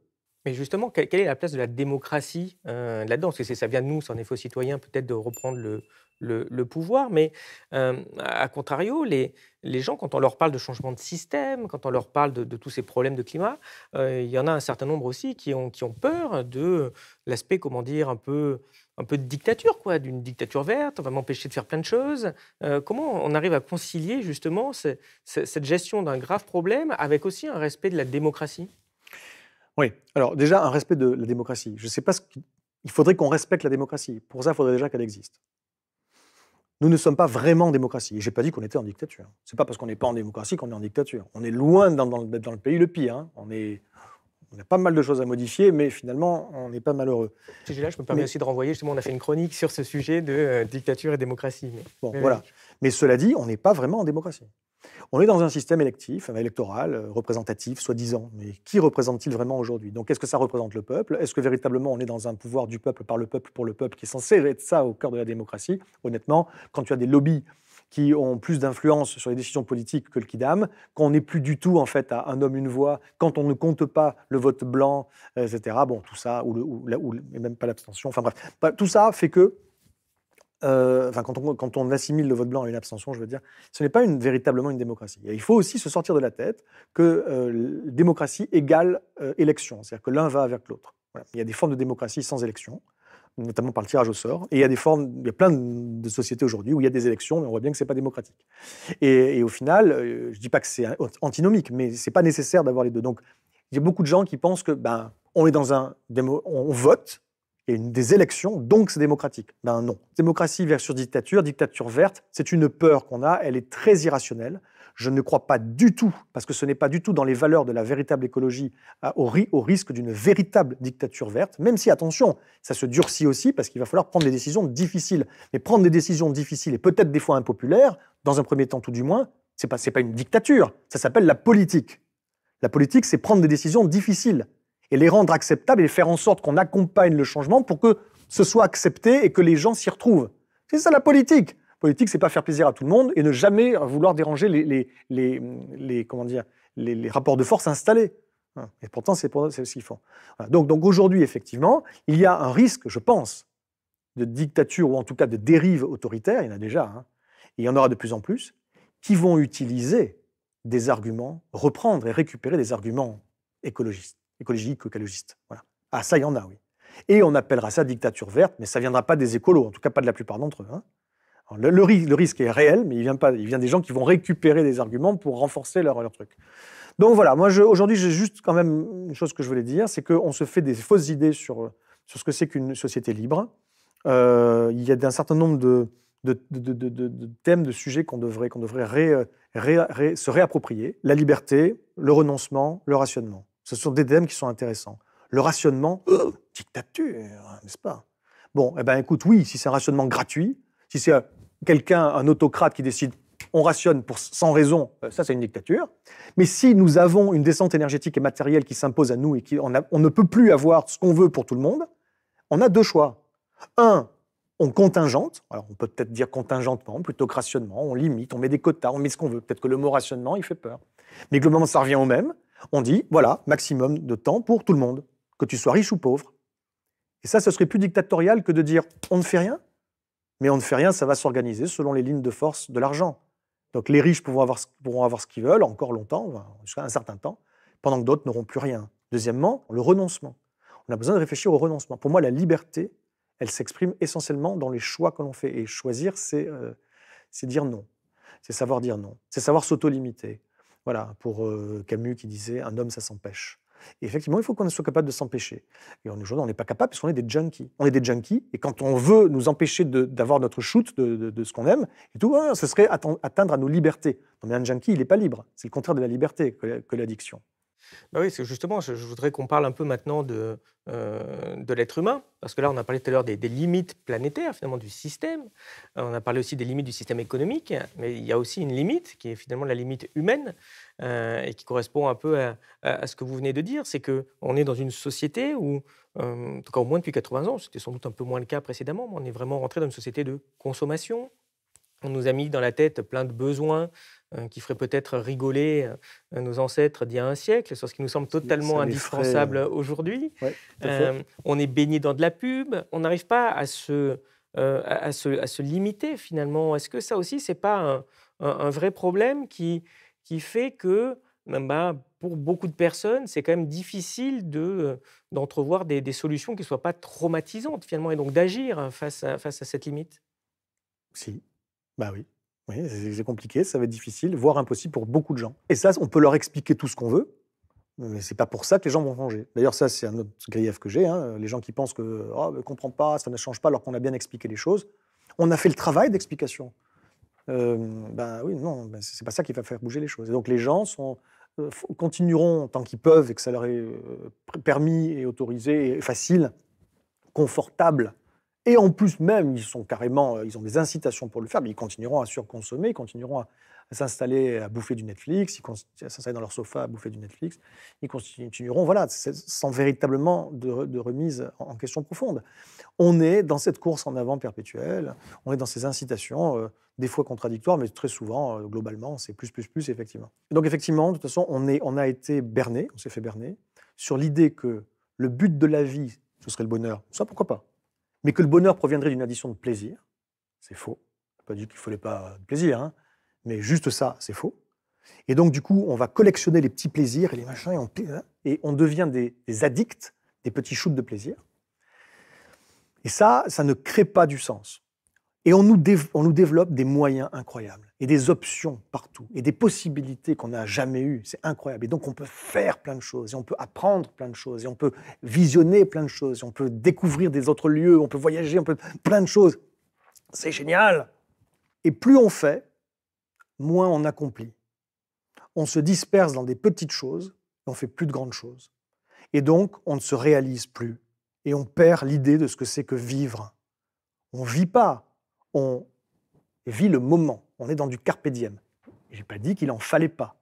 Mais justement, quelle, est la place de la démocratie euh, là-dedans Parce que ça vient de nous, c'est est faux citoyen peut-être de reprendre le, pouvoir, mais euh, à contrario, les, les gens, quand on leur parle de changement de système, quand on leur parle de, tous ces problèmes de climat, euh, il y en a un certain nombre aussi qui ont, qui ont peur de l'aspect, comment dire, un peu un peu de dictature, quoi, d'une dictature verte, on va m'empêcher de faire plein de choses. Euh, comment on arrive à concilier justement cette gestion d'un grave problème avec aussi un respect de la démocratie Oui, alors déjà un respect de la démocratie. Je ne sais pas ce qu'il faudrait qu'on respecte la démocratie. Pour ça, il faudrait déjà qu'elle existe. Nous ne sommes pas vraiment en démocratie. Je n'ai pas dit qu'on était en dictature. Ce n'est pas parce qu'on n'est pas en démocratie qu'on est en dictature. On est loin d'être dans, le pays le pire. Hein. On est y a pas mal de choses à modifier, mais finalement, on n'est pas malheureux. Sujet-là, je me permets aussi de renvoyer, justement, on a fait une chronique sur ce sujet de euh, dictature et démocratie. Mais... Bon, voilà. Mais cela dit, on n'est pas vraiment en démocratie. On est dans un système électif, euh, électoral, euh, représentatif, soi-disant. Mais qui représente-t-il vraiment aujourd'hui Donc, est-ce que ça représente le peuple Est-ce que véritablement on est dans un pouvoir du peuple, par le peuple, pour le peuple, qui est censé être ça au cœur de la démocratie Honnêtement, quand tu as des lobbies qui ont plus d'influence sur les décisions politiques que le Kidam, qu'on n'est plus du tout en fait à un homme, une voix, quand on ne compte pas le vote blanc, euh, etc. Bon, tout ça, ou, le, même pas l'abstention, enfin bref, bah, tout ça fait que euh, quand on, assimile le vote blanc à une abstention, je veux dire, ce n'est pas une, véritablement une démocratie. il faut aussi se sortir de la tête que euh, démocratie égale élection, c'est-à-dire que l'un va avec l'autre. Il y a des formes de démocratie sans élection, notamment par le tirage au sort. Et il y a des formes, il y a plein de sociétés aujourd'hui où il y a des élections, mais on voit bien que c'est pas démocratique. Et, au final, euh, je dis pas que c'est antinomique, mais c'est pas nécessaire d'avoir les deux. Donc, il y a beaucoup de gens qui pensent que ben on est dans un, on vote et des élections, donc c'est démocratique. Ben non. Démocratie versus dictature, dictature verte, c'est une peur qu'on a, elle est très irrationnelle. Je ne crois pas du tout, parce que ce n'est pas du tout dans les valeurs de la véritable écologie, au, risque d'une véritable dictature verte, même si, attention, ça se durcit aussi, parce qu'il va falloir prendre des décisions difficiles. Mais prendre des décisions difficiles et peut-être des fois impopulaires, dans un premier temps tout du moins, ce n'est pas une dictature, ça s'appelle la politique. La politique, c'est prendre des décisions difficiles et les rendre acceptables et faire en sorte qu'on accompagne le changement pour que ce soit accepté et que les gens s'y retrouvent. C'est ça la politique politique, c'est pas faire plaisir à tout le monde et ne jamais vouloir déranger les, les, les, rapports de force installés. Hein. Et pourtant, c'est pour ce qu'ils font. Donc, donc aujourd'hui, effectivement, il y a un risque, je pense, de dictature ou en tout cas de dérive autoritaire, il y en a déjà, hein, et il y en aura de plus en plus, qui vont utiliser des arguments, reprendre et récupérer des arguments écologistes, écologiques, écologistes. Voilà. Ah, ça, il y en a, oui. Et on appellera ça dictature verte, mais ça ne viendra pas des écolos, en tout cas pas de la plupart d'entre eux. Hein. Le, risque est réel, mais il vient, pas, il vient des gens qui vont récupérer des arguments pour renforcer leur, leur truc. Donc voilà, moi aujourd'hui, j'ai juste quand même une chose que je voulais dire, c'est qu'on se fait des fausses idées sur, sur ce que c'est qu'une société libre. Euh, il y a un certain nombre de, de, thèmes, de sujets qu'on devrait, qu'on devrait se réapproprier. La liberté, le renoncement, le rationnement. Ce sont des thèmes qui sont intéressants. Le rationnement, euh, dictature, n'est-ce pas Bon, eh ben écoute, oui, si c'est un rationnement gratuit, si c'est quelqu'un, un autocrate qui décide on rationne pour, sans raison, euh, ça c'est une dictature. Mais si nous avons une descente énergétique et matérielle qui s'impose à nous et qu'on on ne peut plus avoir ce qu'on veut pour tout le monde, on a deux choix. Un, on contingente, alors on peut peut-être dire contingentement plutôt que rationnement, on limite, on met des quotas, on met ce qu'on veut. Peut-être que le mot rationnement, il fait peur. Mais globalement, ça revient au même. On dit, voilà, maximum de temps pour tout le monde, que tu sois riche ou pauvre. Et ça, ce serait plus dictatorial que de dire, on ne fait rien, mais on ne fait rien, ça va s'organiser selon les lignes de force de l'argent. Donc les riches pourront avoir, ce qu'ils veulent encore longtemps, jusqu'à un certain temps, pendant que d'autres n'auront plus rien. Deuxièmement, le renoncement. On a besoin de réfléchir au renoncement. Pour moi, la liberté, elle s'exprime essentiellement dans les choix que l'on fait. Et choisir, c'est euh, dire non. C'est savoir dire non. C'est savoir s'auto-limiter. Voilà, pour euh, Camus qui disait Un homme, ça s'empêche. Et effectivement, il faut qu'on soit capable de s'empêcher. Et aujourd'hui, on n'est pas capable parce qu'on est des junkies. On est des junkies, et quand on veut nous empêcher d'avoir notre shoot de, ce qu'on aime, et tout, hein, ce serait atteindre à nos libertés. mais un junkie, il n'est pas libre. C'est le contraire de la liberté que l'addiction. Bah oui, justement, je, voudrais qu'on parle un peu maintenant euh, de, l'être humain, parce que là, on a parlé tout à l'heure des, limites planétaires, finalement, du système. Euh, on a parlé aussi des limites du système économique, mais il y a aussi une limite qui est finalement la limite humaine euh, et qui correspond un peu à, ce que vous venez de dire, c'est qu'on est dans une société où, en tout cas au moins depuis 80 ans, c'était sans doute un peu moins le cas précédemment, on est vraiment rentré dans une société de consommation, on nous a mis dans la tête plein de besoins, euh, qui ferait peut-être rigoler euh, nos ancêtres d'il y a un siècle, sur ce qui nous semble totalement euh, indispensable aujourd'hui. on est baigné dans de la pub, on n'arrive pas à se, à, se, à se, limiter finalement. Est-ce que ça aussi, c'est pas un, vrai problème qui, qui fait que bah, pour beaucoup de personnes, c'est quand même difficile de, d'entrevoir des, solutions qui ne soient pas traumatisantes finalement, et donc d'agir hein, face à, face à cette limite Si, bah oui. Oui, c'est compliqué, ça va être difficile, voire impossible pour beaucoup de gens. Et ça, on peut leur expliquer tout ce qu'on veut, mais c'est pas pour ça que les gens vont changer. D'ailleurs, ça, c'est un autre grief que j'ai. Hein. Les gens qui pensent que oh, comprend pas, ça ne change pas, alors qu'on a bien expliqué les choses. On a fait le travail d'explication. Euh, ben oui, non, ben, c'est pas ça qui va faire bouger les choses. Et donc les gens sont, euh, continueront tant qu'ils peuvent et que ça leur est euh, permis et autorisé et facile, confortable et en plus, même, ils sont carrément, euh, ils ont des incitations pour le faire, mais ils continueront à surconsommer, ils continueront à, s'installer à bouffer du Netflix, ils s'installer dans leur sofa à bouffer du Netflix, ils continueront, voilà, sans véritablement de, remise en, question profonde. On est dans cette course en avant perpétuelle, on est dans ces incitations, euh, des fois contradictoires, mais très souvent, euh, globalement, c'est plus, plus, plus, effectivement. Donc, effectivement, de toute façon, on, est, on a été berné, on s'est fait berner, sur l'idée que le but de la vie, ce serait le bonheur. Ça, pourquoi pas mais que le bonheur proviendrait d'une addition de plaisir, c'est faux. Pas du qu'il ne fallait pas de plaisir, hein. mais juste ça, c'est faux. Et donc, du coup, on va collectionner les petits plaisirs et les machins, et on, hein, devient des, addicts, des petits shoots de plaisir. Et ça, ça ne crée pas du sens. Et on nous développe des moyens incroyables et des options partout et des possibilités qu'on n'a jamais eues. C'est incroyable. Et donc on peut faire plein de choses, et on peut apprendre plein de choses, et on peut visionner plein de choses, et on peut découvrir des autres lieux, on peut voyager, on peut plein de choses. C'est génial. Et plus on fait, moins on accomplit. On se disperse dans des petites choses, et on fait plus de grandes choses. Et donc on ne se réalise plus, et on perd l'idée de ce que c'est que vivre. On vit pas, on vit le moment on est dans du carpe diem. Je n'ai pas dit qu'il en fallait pas.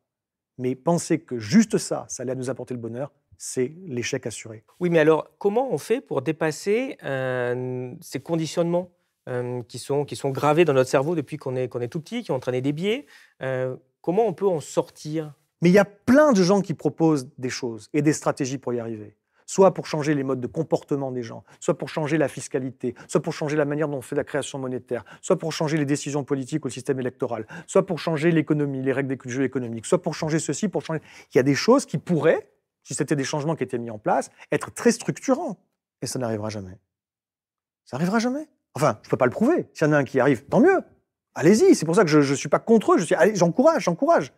Mais penser que juste ça, ça allait nous apporter le bonheur, c'est l'échec assuré. Oui, mais alors comment on fait pour dépasser euh, ces conditionnements euh, qui, sont, gravés dans notre cerveau depuis qu'on est, tout petit, qui ont entraîné des biais euh, Comment on peut en sortir Mais il y a plein de gens qui proposent des choses et des stratégies pour y arriver soit pour changer les modes de comportement des gens, soit pour changer la fiscalité, soit pour changer la manière dont on fait la création monétaire, soit pour changer les décisions politiques ou le système électoral, soit pour changer l'économie, les règles des jeux économiques, soit pour changer ceci, pour changer. Il y a des choses qui pourraient, si c'était des changements qui étaient mis en place, être très structurants. Et ça n'arrivera jamais. Ça n'arrivera jamais. Enfin, je ne peux pas le prouver. S'il y en a un qui arrive, tant mieux. Allez-y. C'est pour ça que je ne suis pas contre eux. Je suis, j'encourage, j'encourage.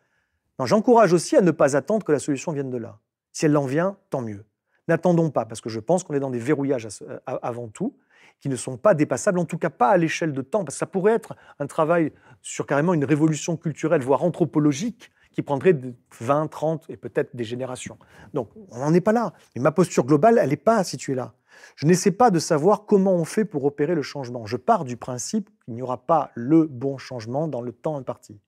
Non, j'encourage aussi à ne pas attendre que la solution vienne de là. Si elle en vient, tant mieux. N'attendons pas, parce que je pense qu'on est dans des verrouillages avant tout, qui ne sont pas dépassables, en tout cas pas à l'échelle de temps, parce que ça pourrait être un travail sur carrément une révolution culturelle, voire anthropologique, qui prendrait 20, 30 et peut-être des générations. Donc on n'en est pas là. Mais ma posture globale, elle n'est pas située là. Je n'essaie pas de savoir comment on fait pour opérer le changement. Je pars du principe qu'il n'y aura pas le bon changement dans le temps imparti.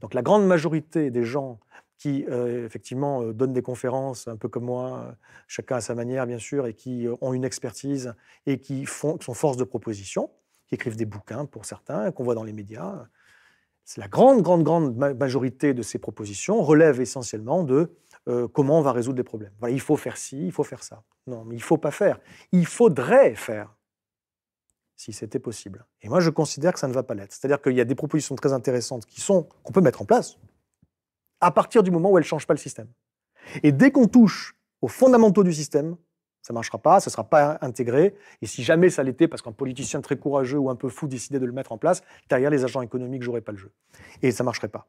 Donc la grande majorité des gens qui euh, effectivement euh, donnent des conférences, un peu comme moi, euh, chacun à sa manière bien sûr, et qui ont une expertise et qui, font, sont force de proposition, qui écrivent des bouquins pour certains, qu'on voit dans les médias. C'est la grande, grande, grande majorité de ces propositions relève essentiellement de comment on va résoudre les problèmes. il faut faire ci, il faut faire ça. Non, mais il ne faut pas faire. Il faudrait faire si c'était possible. Et moi, je considère que ça ne va pas l'être. C'est-à-dire qu'il y a des propositions très intéressantes qui sont qu'on peut mettre en place, à partir du moment où elle ne change pas le système. Et dès qu'on touche aux fondamentaux du système, ça ne marchera pas, ça ne sera pas intégré. Et si jamais ça l'était, parce qu'un politicien très courageux ou un peu fou décidait de le mettre en place, derrière les agents économiques n'aurais pas le jeu. Et ça ne marcherait pas.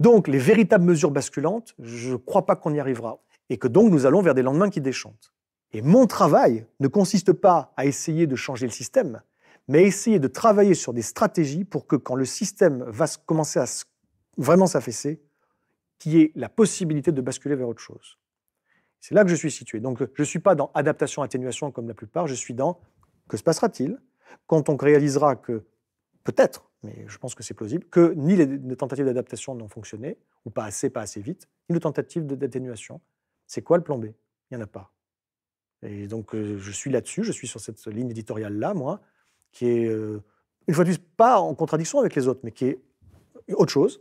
Donc, les véritables mesures basculantes, je ne crois pas qu'on y arrivera. Et que donc, nous allons vers des lendemains qui déchantent. Et mon travail ne consiste pas à essayer de changer le système, mais essayer de travailler sur des stratégies pour que quand le système va commencer à vraiment s'affaisser, qui est la possibilité de basculer vers autre chose. C'est là que je suis situé. Donc, je ne suis pas dans adaptation-atténuation comme la plupart, je suis dans que se passera-t-il quand on réalisera que, peut-être, mais je pense que c'est plausible, que ni les tentatives d'adaptation n'ont fonctionné, ou pas assez, pas assez vite, ni les tentatives d'atténuation. C'est quoi le plan B Il n'y en a pas. Et donc, euh, je suis là-dessus, je suis sur cette ligne éditoriale-là, moi, qui est, euh, une fois de plus, pas en contradiction avec les autres, mais qui est autre chose,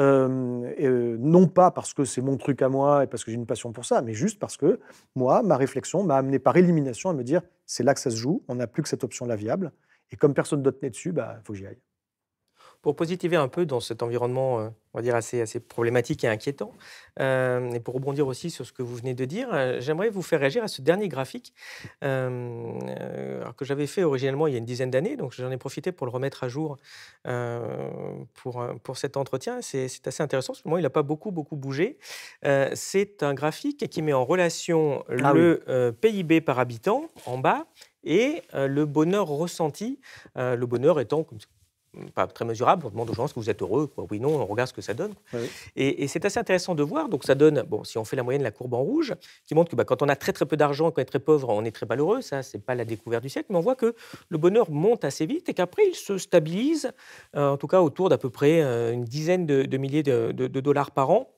euh, euh, non pas parce que c'est mon truc à moi et parce que j'ai une passion pour ça, mais juste parce que moi, ma réflexion m'a amené par élimination à me dire c'est là que ça se joue, on n'a plus que cette option-là viable, et comme personne d'autre n'est dessus, il bah, faut que j'y aille. Pour positiver un peu dans cet environnement, euh, on va dire, assez, assez problématique et inquiétant, euh, et pour rebondir aussi sur ce que vous venez de dire, euh, j'aimerais vous faire réagir à ce dernier graphique que j'avais fait originellement il y a une dizaine d'années, donc j'en ai profité pour le remettre à jour pour, pour cet entretien. C'est assez intéressant, parce moi, il n'a pas beaucoup, beaucoup bougé. C'est un graphique qui met en relation ah le PIB par habitant en bas et le bonheur ressenti, le bonheur étant, comme pas très mesurable. On demande aux gens est-ce que vous êtes heureux Oui, non, on regarde ce que ça donne. Et, c'est assez intéressant de voir. Donc ça donne, bon, si on fait la moyenne, la courbe en rouge, qui montre que bah, quand on a très très peu d'argent, quand on est très pauvre, on est très malheureux. Ça, c'est pas la découverte du siècle, mais on voit que le bonheur monte assez vite et qu'après il se stabilise, euh, en tout cas autour d'à peu près euh, une dizaine de, milliers de dollars par an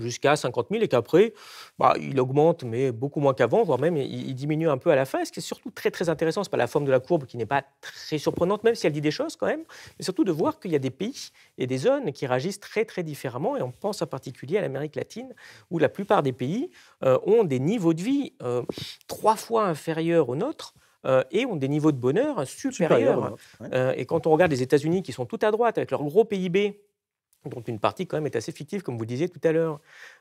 jusqu'à 50 000 et qu'après, bah, il augmente, mais beaucoup moins qu'avant, voire même il, diminue un peu à la fin. ce qui est surtout très très intéressant, n'est pas la forme de la courbe qui n'est pas très surprenante, même si elle dit des choses quand même, mais surtout de voir qu'il y a des pays et des zones qui réagissent très très différemment. Et on pense en particulier à l'Amérique latine, où la plupart des pays euh, ont des niveaux de vie euh, trois fois inférieurs aux nôtres. Euh, et ont des niveaux de bonheur supérieurs. et quand on regarde les États-Unis qui sont tout à droite avec leur gros PIB dont une partie quand même est assez fictive, comme vous disiez tout à l'heure,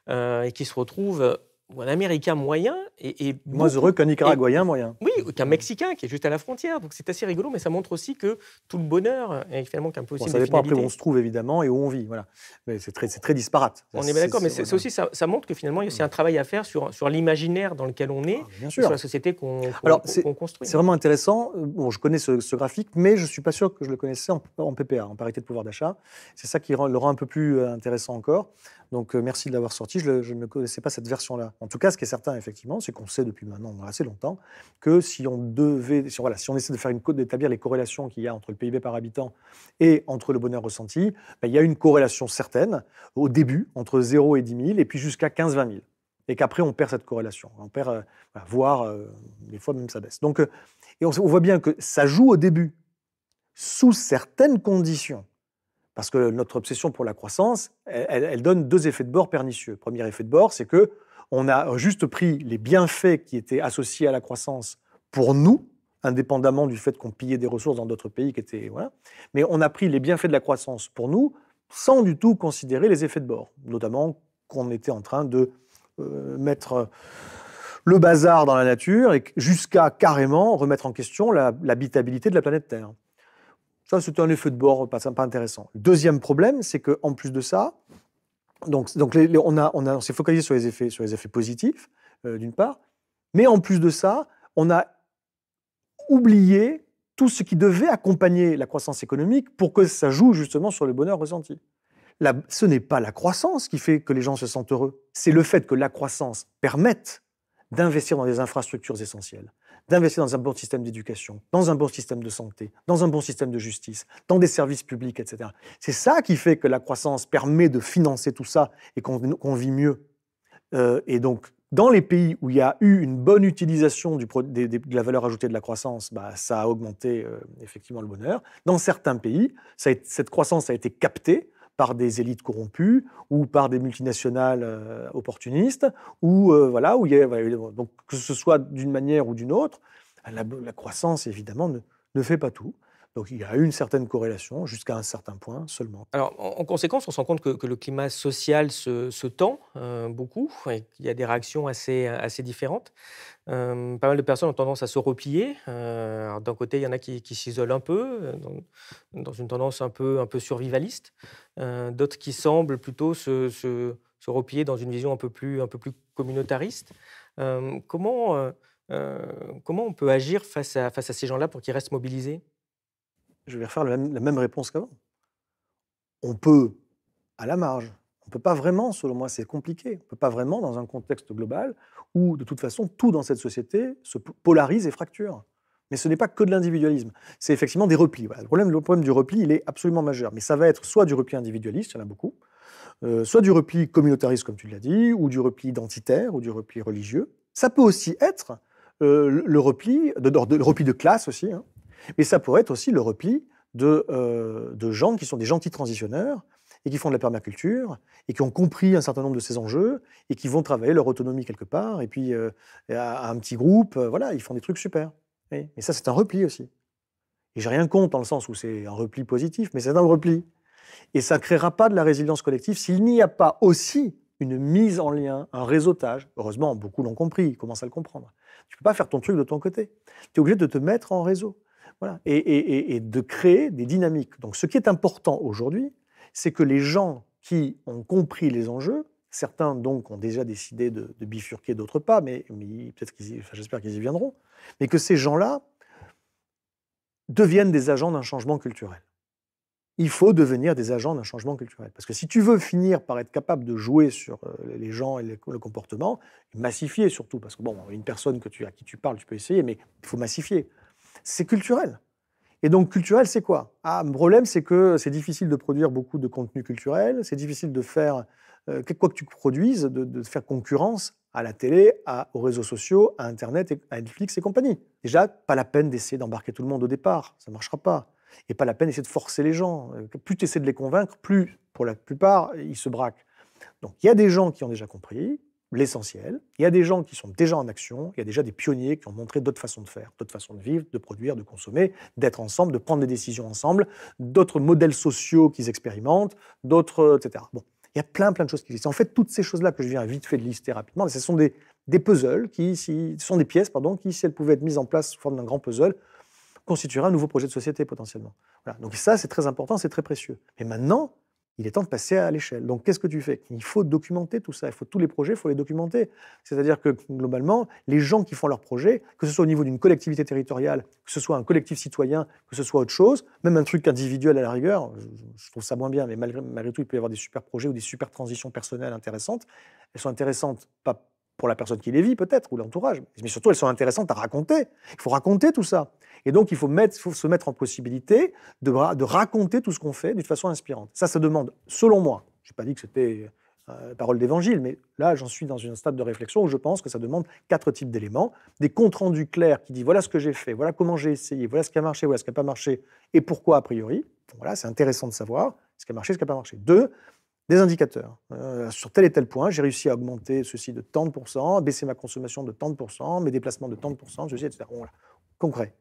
euh, et qui se retrouve ou un Américain moyen et moins heureux qu'un Nicaraguayen moyen. Oui, qu'un Mexicain qui est juste à la frontière. Donc c'est assez rigolo, mais ça montre aussi que tout le bonheur est finalement qu'un peu aussi. Bon, pas après où on se trouve évidemment et où on vit, voilà. Mais c'est très, très, disparate. On est, bien d'accord, mais c'est aussi ça, montre que finalement il y a un travail à faire sur, sur l'imaginaire dans lequel on est, ah, sur la société qu'on construit. C'est vraiment intéressant. Bon, je connais ce, graphique, mais je suis pas sûr que je le connaissais en, PPA, en parité de pouvoir d'achat. C'est ça qui le rend un peu plus euh, intéressant encore. Donc euh, merci de l'avoir sorti. Je, je, ne connaissais pas cette version-là. En tout cas, ce qui est certain, effectivement, c'est qu'on sait depuis maintenant assez longtemps que si on devait, si, on essaie de faire une d'établir les corrélations qu'il y a entre le PIB par habitant et entre le bonheur ressenti, ben, il y a une corrélation certaine au début entre 0 et 10 000 et puis jusqu'à 15-20 000. Et qu'après, on perd cette corrélation. On perd, euh, voire euh, des fois même ça baisse. Donc, et on, on voit bien que ça joue au début, sous certaines conditions parce que notre obsession pour la croissance, elle, donne deux effets de bord pernicieux. Premier effet de bord, c'est que on a juste pris les bienfaits qui étaient associés à la croissance pour nous, indépendamment du fait qu'on pillait des ressources dans d'autres pays qui étaient voilà. Mais on a pris les bienfaits de la croissance pour nous, sans du tout considérer les effets de bord, notamment qu'on était en train de euh, mettre euh, le bazar dans la nature et jusqu'à carrément remettre en question l'habitabilité de la planète Terre. Ça, c'était un effet de bord pas, pas intéressant. Le deuxième problème, c'est qu'en plus de ça, donc, donc on, a, on, s'est focalisé sur les effets, sur les effets positifs, euh, d'une part, mais en plus de ça, on a oublié tout ce qui devait accompagner la croissance économique pour que ça joue justement sur le bonheur ressenti. ce n'est pas la croissance qui fait que les gens se sentent heureux, c'est le fait que la croissance permette d'investir dans des infrastructures essentielles, d'investir dans un bon système d'éducation, dans un bon système de santé, dans un bon système de justice, dans des services publics, etc. C'est ça qui fait que la croissance permet de financer tout ça et qu'on vit mieux. Euh, et donc, dans les pays où il y a eu une bonne utilisation de, la valeur ajoutée de la croissance, bah, ça a augmenté euh, effectivement le bonheur. Dans certains pays, cette croissance a été captée par des élites corrompues ou par des multinationales euh, opportunistes, ou euh, voilà, où il donc que ce soit d'une manière ou d'une autre, la, croissance évidemment ne, fait pas tout. Donc il y a une certaine corrélation jusqu'à un certain point seulement. Alors en conséquence, on se rend compte que, le climat social se, tend euh, beaucoup et qu'il y a des réactions assez, assez différentes. Euh, pas mal de personnes ont tendance à se replier. Euh, d'un côté, il y en a qui, s'isolent un peu, dans, une tendance un peu, un peu survivaliste. D'autres qui semblent plutôt se, se, se, replier dans une vision un peu plus, un peu plus communautariste. comment, comment on peut agir face à, face à ces gens-là pour qu'ils restent mobilisés je vais refaire la même, réponse qu'avant. On peut, à la marge, on ne peut pas vraiment, selon moi, c'est compliqué, on ne peut pas vraiment dans un contexte global où, de toute façon, tout dans cette société se polarise et fracture. Mais ce n'est pas que de l'individualisme, c'est effectivement des replis. Le, problème, du repli, il est absolument majeur. Mais ça va être soit du repli individualiste, il y en a beaucoup, euh, soit du repli communautariste, comme tu l'as dit, ou du repli identitaire, ou du repli religieux. Ça peut aussi être euh, le, repli de, repli de classe aussi. Hein. Mais ça pourrait être aussi le repli euh, de, gens qui sont des gentils transitionneurs et qui font de la permaculture et qui ont compris un certain nombre de ces enjeux et qui vont travailler leur autonomie quelque part et puis euh, à, un petit groupe, euh, voilà, ils font des trucs super. Et Mais ça, c'est un repli aussi. Et j'ai rien contre dans le sens où c'est un repli positif, mais c'est un repli. Et ça ne créera pas de la résilience collective s'il n'y a pas aussi une mise en lien, un réseautage. Heureusement, beaucoup l'ont compris, ils commencent à le comprendre. Tu ne peux pas faire ton truc de ton côté. Tu es obligé de te mettre en réseau. Et, de créer des dynamiques. Donc ce qui est important aujourd'hui, c'est que les gens qui ont compris les enjeux, certains donc ont déjà décidé de, bifurquer, d'autres pas, mais, peut-être qu'ils, j'espère qu'ils y viendront, mais que ces gens-là deviennent des agents d'un changement culturel. Il faut devenir des agents d'un changement culturel. Parce que si tu veux finir par être capable de jouer sur euh, les gens et le comportement, massifier surtout, parce que bon, une personne que à qui tu parles, tu peux essayer, mais il faut massifier c'est culturel. Et donc, culturel, c'est quoi Ah, le problème, c'est que c'est difficile de produire beaucoup de contenu culturel, c'est difficile de faire, euh, quoi que tu produises, de, faire concurrence à la télé, aux réseaux sociaux, à Internet, et, à Netflix et compagnie. Déjà, pas la peine d'essayer d'embarquer tout le monde au départ, ça ne marchera pas. Et pas la peine d'essayer de forcer les gens. Euh, plus tu essaies de les convaincre, plus, pour la plupart, ils se braquent. Donc, il y a des gens qui ont déjà compris, l'essentiel. Il y a des gens qui sont déjà en action, il y a déjà des pionniers qui ont montré d'autres façons de faire, d'autres façons de vivre, de produire, de consommer, d'être ensemble, de prendre des décisions ensemble, d'autres modèles sociaux qu'ils expérimentent, d'autres, euh, etc. Bon, il y a plein, plein de choses qui existent. En fait, toutes ces choses-là que je viens vite fait de lister rapidement, ce sont des, puzzles qui, si, sont des pièces, pardon, qui, si elles pouvaient être mises en place sous forme d'un grand puzzle, constitueraient un nouveau projet de société potentiellement. Voilà. Donc ça, c'est très important, c'est très précieux. Mais maintenant, il est temps de passer à l'échelle. Donc, qu'est-ce que tu fais Il faut documenter tout ça. Il faut tous les projets, il faut les documenter. C'est-à-dire que globalement, les gens qui font leurs projets, que ce soit au niveau d'une collectivité territoriale, que ce soit un collectif citoyen, que ce soit autre chose, même un truc individuel à la rigueur, je, trouve ça moins bien, mais malgré, malgré tout, il peut y avoir des super projets ou des super transitions personnelles intéressantes. Elles sont intéressantes pas pour la personne qui les vit peut-être, ou l'entourage, mais surtout elles sont intéressantes à raconter. Il faut raconter tout ça. Et donc il faut, mettre, se mettre en possibilité de, raconter tout ce qu'on fait d'une façon inspirante. Ça, ça demande, selon moi, je n'ai pas dit que c'était euh, parole d'évangile, mais là j'en suis dans un stade de réflexion où je pense que ça demande quatre types d'éléments. Des comptes rendus clairs qui disent voilà ce que j'ai fait, voilà comment j'ai essayé, voilà ce qui a marché, voilà ce qui n'a pas marché, et pourquoi a priori. Voilà, c'est intéressant de savoir ce qui a marché, ce qui n'a pas marché. Deux, des indicateurs. Euh, sur tel et tel point, j'ai réussi à augmenter ceci de tant de baisser ma consommation de tant mes déplacements de tant de pourcents, ceci, etc. Concret.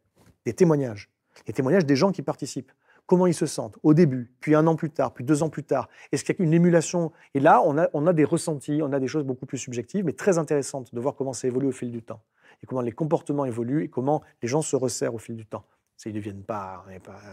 Des témoignages. Des témoignages des gens qui participent. Comment ils se sentent au début, puis un an plus tard, puis deux ans plus tard. Est-ce qu'il y a une émulation Et là, on a, des ressentis, on a des choses beaucoup plus subjectives, mais très intéressantes de voir comment ça évolue au fil du temps, et comment les comportements évoluent, et comment les gens se resserrent au fil du temps. Ils ne deviennent pas,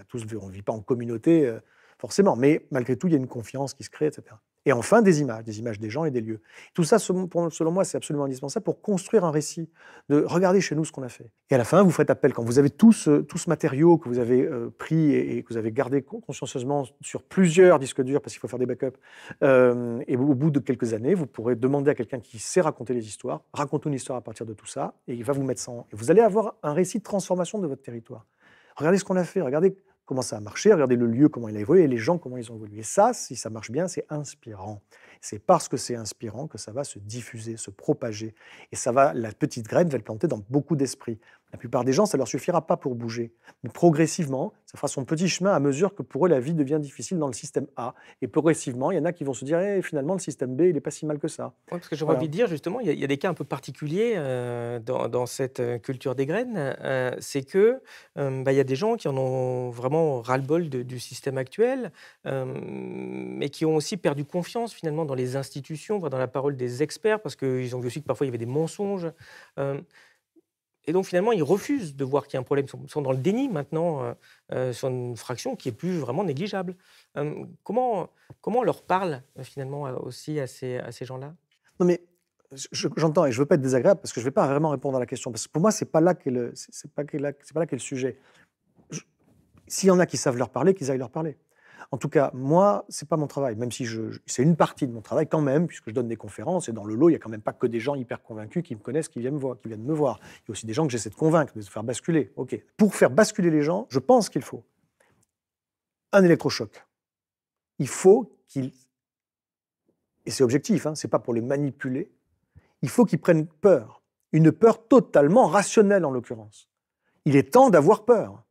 tous, on ne vit pas en communauté. Euh, forcément. Mais malgré tout, il y a une confiance qui se crée, etc. Et enfin, des images, des images des gens et des lieux. Tout ça, selon moi, c'est absolument indispensable pour construire un récit, de regarder chez nous ce qu'on a fait. Et à la fin, vous faites appel, quand vous avez tout ce, tout ce matériau que vous avez euh, pris et, que vous avez gardé consciencieusement sur plusieurs disques durs, parce qu'il faut faire des backups, euh, et au bout de quelques années, vous pourrez demander à quelqu'un qui sait raconter les histoires, raconte une histoire à partir de tout ça, et il va vous mettre ça en... Et vous allez avoir un récit de transformation de votre territoire. Regardez ce qu'on a fait, regardez comment ça a marché, regardez le lieu, comment il a évolué, et les gens, comment ils ont évolué. Et ça, si ça marche bien, c'est inspirant. C'est parce que c'est inspirant que ça va se diffuser, se propager. Et ça va, la petite graine va le planter dans beaucoup d'esprits. La plupart des gens, ça ne leur suffira pas pour bouger. Mais progressivement, ça fera son petit chemin à mesure que pour eux, la vie devient difficile dans le système A. Et progressivement, il y en a qui vont se dire eh, finalement, le système B, il n'est pas si mal que ça. Oui, parce que j'aurais envie de dire, justement, il y, a, des cas un peu particuliers euh, dans, cette euh, culture des graines. Euh, c'est que bah, il y a des gens qui en ont vraiment ras-le-bol du système actuel, mais qui ont aussi perdu confiance, finalement, dans les institutions, voire dans la parole des experts, parce qu'ils ont vu aussi que parfois il y avait des mensonges. Et donc finalement, ils refusent de voir qu'il y a un problème. Ils sont dans le déni maintenant euh, euh, sur une fraction qui est plus vraiment négligeable. Euh, comment, comment on leur parle finalement aussi à ces, à ces gens-là Non mais j'entends et je ne veux pas être désagréable parce que je ne vais pas vraiment répondre à la question. Parce que pour moi, ce n'est pas là qu'est c'est, pas, le sujet. S'il y en a qui savent leur parler, qu'ils aillent leur parler. En tout cas, moi, c'est pas mon travail, même si c'est une partie de mon travail quand même, puisque je donne des conférences et dans le lot, il y a quand même pas que des gens hyper convaincus qui me connaissent, qui viennent me voir, qui viennent voir. Il y a aussi des gens que j'essaie de convaincre, de faire basculer. Pour faire basculer les gens, je pense qu'il faut un électrochoc. Il faut qu'ils et c'est objectif, ce hein, c'est pas pour les manipuler. Il faut qu'ils prennent peur, une peur totalement rationnelle en l'occurrence. Il est temps d'avoir peur.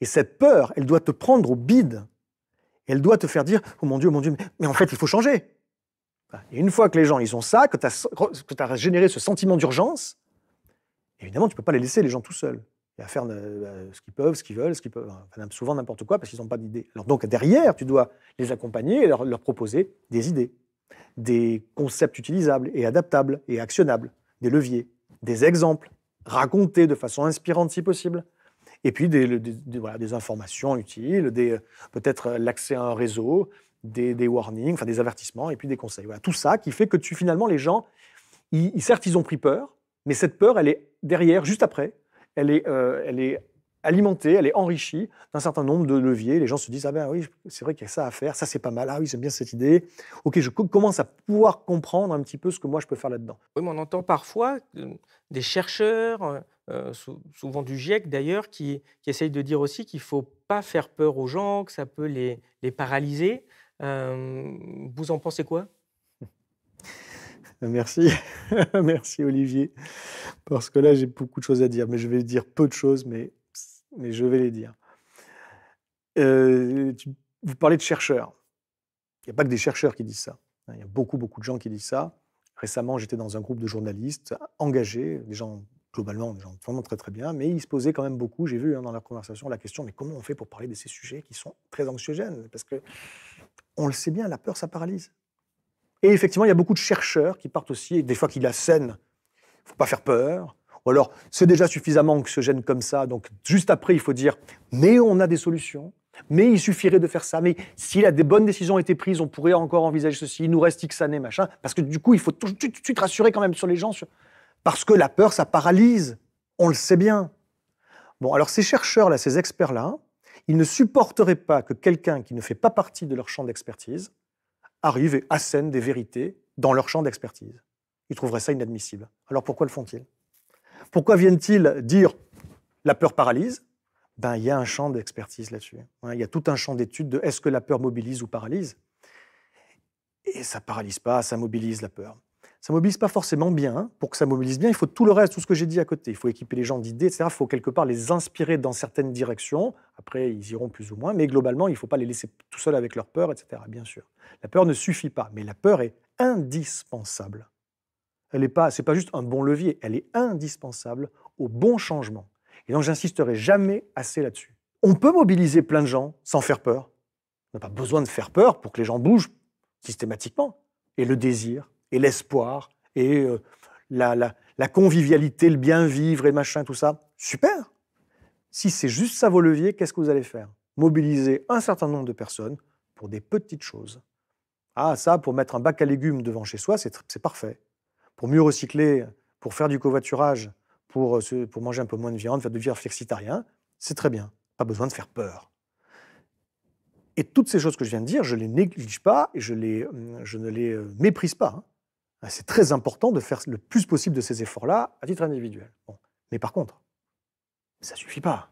Et cette peur, elle doit te prendre au bide elle doit te faire dire Oh mon Dieu, oh mon Dieu, mais en fait, il faut changer. Bah, et une fois que les gens ils ont ça, que tu as, généré ce sentiment d'urgence, évidemment, tu ne peux pas les laisser les gens tout seuls. Et à faire euh, bah, ce qu'ils peuvent, ce qu'ils veulent, ce qu'ils peuvent, souvent n'importe quoi parce qu'ils n'ont pas d'idées. donc derrière, tu dois les accompagner et leur, leur proposer des idées, des concepts utilisables et adaptables et actionnables, des leviers, des exemples, racontés de façon inspirante si possible et puis des, des, voilà, des informations utiles, euh, peut-être euh, l'accès à un réseau, des, warnings, enfin des avertissements, et puis des conseils. Voilà, tout ça qui fait que tu, finalement, les gens, ils, certes, ils ont pris peur, mais cette peur, elle est derrière, juste après, elle est, euh, elle est alimentée, elle est enrichie d'un certain nombre de leviers. Les gens se disent Ah ben oui, c'est vrai qu'il y a ça à faire, ça c'est pas mal, ah oui, j'aime bien cette idée. Ok, je commence à pouvoir comprendre un petit peu ce que moi je peux faire là-dedans. Oui, mais on entend parfois euh, des chercheurs, euh, euh, souvent du GIEC d'ailleurs, qui, essayent de dire aussi qu'il ne faut pas faire peur aux gens, que ça peut les, paralyser. vous en pensez quoi Merci, merci Olivier, parce que là j'ai beaucoup de choses à dire, mais je vais dire peu de choses, mais mais je vais les dire. Euh, vous parlez de chercheurs. Il n'y a pas que des chercheurs qui disent ça. Hein. Il y a beaucoup, beaucoup de gens qui disent ça. Récemment, j'étais dans un groupe de journalistes engagés, des gens globalement, des gens vraiment très très bien, mais ils se posaient quand même beaucoup, j'ai vu hein, dans la conversation la question, mais comment on fait pour parler de ces sujets qui sont très anxiogènes Parce que on le sait bien, la peur, ça paralyse. Et effectivement, il y a beaucoup de chercheurs qui partent aussi, et des fois qu'ils la scène. Il ne faut pas faire peur, ou alors, c'est déjà suffisamment gêne comme ça, donc juste après, il faut dire, mais on a des solutions, mais il suffirait de faire ça, mais si a des bonnes décisions étaient prises, on pourrait encore envisager ceci, il nous reste X années, machin, parce que du coup, il faut tout de suite rassurer quand même sur les gens, parce que la peur, ça paralyse, on le sait bien. Bon, alors ces chercheurs-là, ces experts-là, ils ne supporteraient pas que quelqu'un qui ne fait pas partie de leur champ d'expertise arrive et assène des vérités dans leur champ d'expertise. Ils trouveraient ça inadmissible. Alors pourquoi le font-ils pourquoi viennent-ils dire la peur paralyse ben, Il y a un champ d'expertise là-dessus. Hein. Il y a tout un champ d'études de est-ce que la peur mobilise ou paralyse Et ça paralyse pas, ça mobilise la peur. Ça mobilise pas forcément bien. Hein. Pour que ça mobilise bien, il faut tout le reste, tout ce que j'ai dit à côté. Il faut équiper les gens d'idées, etc. Il faut quelque part les inspirer dans certaines directions. Après, ils iront plus ou moins, mais globalement, il ne faut pas les laisser tout seuls avec leur peur, etc. Bien sûr. La peur ne suffit pas, mais la peur est indispensable elle n'est pas, c'est pas juste un bon levier, elle est indispensable au bon changement. Et donc j'insisterai jamais assez là-dessus. On peut mobiliser plein de gens sans faire peur. On n'a pas besoin de faire peur pour que les gens bougent systématiquement. Et le désir, et l'espoir, et euh, la convivialité, le bien vivre et machin, tout ça, super. Si c'est juste ça vos leviers, qu'est-ce que vous allez faire Mobiliser un certain nombre de personnes pour des petites choses. Ah, ça, pour mettre un bac à légumes devant chez soi, c'est parfait pour mieux recycler, pour faire du covoiturage, pour, euh, pour manger un peu moins de viande, faire devenir flexitarien, c'est très bien. Pas besoin de faire peur. Et toutes ces choses que je viens de dire, je ne les néglige pas et je, les, euh, je ne les euh, méprise pas. Hein. C'est très important de faire le plus possible de ces efforts-là à titre individuel. Mais par contre, ça ne suffit pas.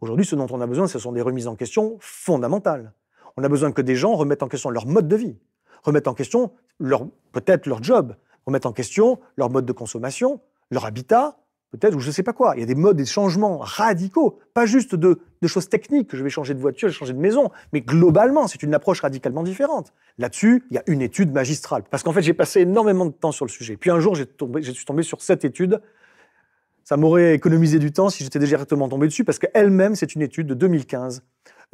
Aujourd'hui, ce dont on a besoin, ce sont des remises en question fondamentales. On a besoin que des gens remettent en question leur mode de vie, remettent en question leur peut-être leur job, met en question leur mode de consommation, leur habitat, peut-être, ou je ne sais pas quoi. Il y a des modes, des changements radicaux, pas juste de, choses techniques, que je vais changer de voiture, je vais changer de maison, mais globalement, c'est une approche radicalement différente. Là-dessus, il y a une étude magistrale. Parce qu'en fait, j'ai passé énormément de temps sur le sujet. Puis un jour, je suis tombé sur cette étude. Ça m'aurait économisé du temps si j'étais déjà directement tombé dessus, parce qu'elle-même, c'est une étude de 2015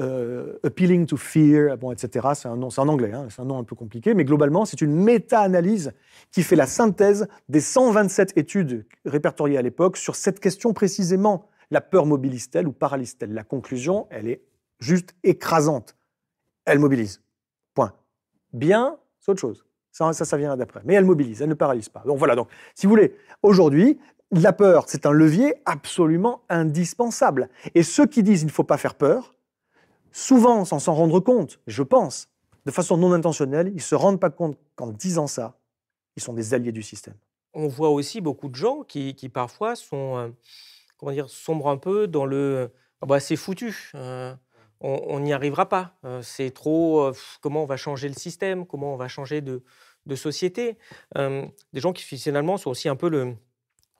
euh, appealing to Fear, etc. C'est un nom, c'est en anglais, hein, c'est un nom un peu compliqué, mais globalement, c'est une méta-analyse qui fait la synthèse des 127 études répertoriées à l'époque sur cette question précisément. La peur mobilise-t-elle ou paralyse-t-elle La conclusion, elle est juste écrasante. Elle mobilise. Point. Bien, c'est autre chose. Ça, ça, ça vient d'après. Mais elle mobilise, elle ne paralyse pas. Donc voilà, donc, si vous voulez, aujourd'hui, la peur, c'est un levier absolument indispensable. Et ceux qui disent il ne faut pas faire peur, souvent sans s'en rendre compte, je pense, de façon non intentionnelle, ils ne se rendent pas compte qu'en disant ça, ils sont des alliés du système. On voit aussi beaucoup de gens qui, parfois sont, euh, comment dire, sombrent un peu dans le ah bah, c'est foutu, euh, on n'y arrivera pas, euh, c'est trop, comment on va changer le système, comment on va changer de, société. des gens qui finalement sont aussi un peu le,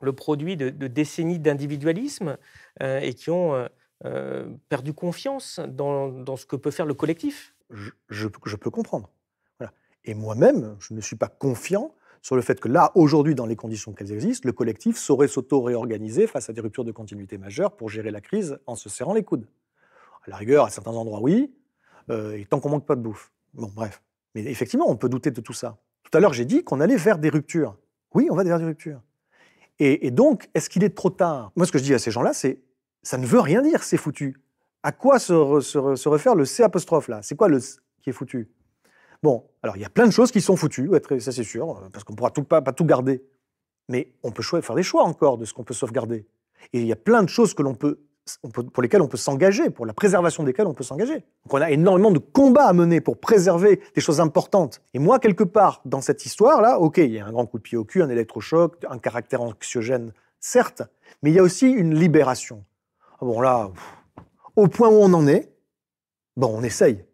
le produit de décennies d'individualisme et qui ont euh, perdu confiance dans, ce que peut faire le collectif. Je, peux comprendre. Voilà. Et moi-même, je ne suis pas confiant sur le fait que là, aujourd'hui, dans les conditions qu'elles existent, le collectif saurait s'auto-réorganiser face à des ruptures de continuité majeures pour gérer la crise en se serrant les coudes. À la rigueur, à certains endroits, oui, euh, et tant qu'on manque pas de bouffe. Bon, bref. Mais effectivement, on peut douter de tout ça. Tout à l'heure, j'ai dit qu'on allait vers des ruptures. Oui, on va vers des ruptures. et donc, est-ce qu'il est trop tard Moi, ce que je dis à ces gens-là, c'est ça ne veut rien dire, c'est foutu. À quoi se, refaire le C apostrophe là C'est quoi le qui est foutu Bon, alors il y a plein de choses qui sont foutues, ça c'est sûr, euh, parce qu'on ne pourra tout, pas, pas, tout garder. Mais on peut faire des choix encore de ce qu'on peut sauvegarder. Et il y a plein de choses que peut, pour lesquelles on peut s'engager, pour la préservation desquelles on peut s'engager. Donc on a énormément de combats à mener pour préserver des choses importantes. Et moi, quelque part, dans cette histoire-là, ok, il y a un grand coup de pied au cul, un électrochoc, un caractère anxiogène, certes, mais il y a aussi une libération. Ah bon, là, au point où on en est, bon, on essaye.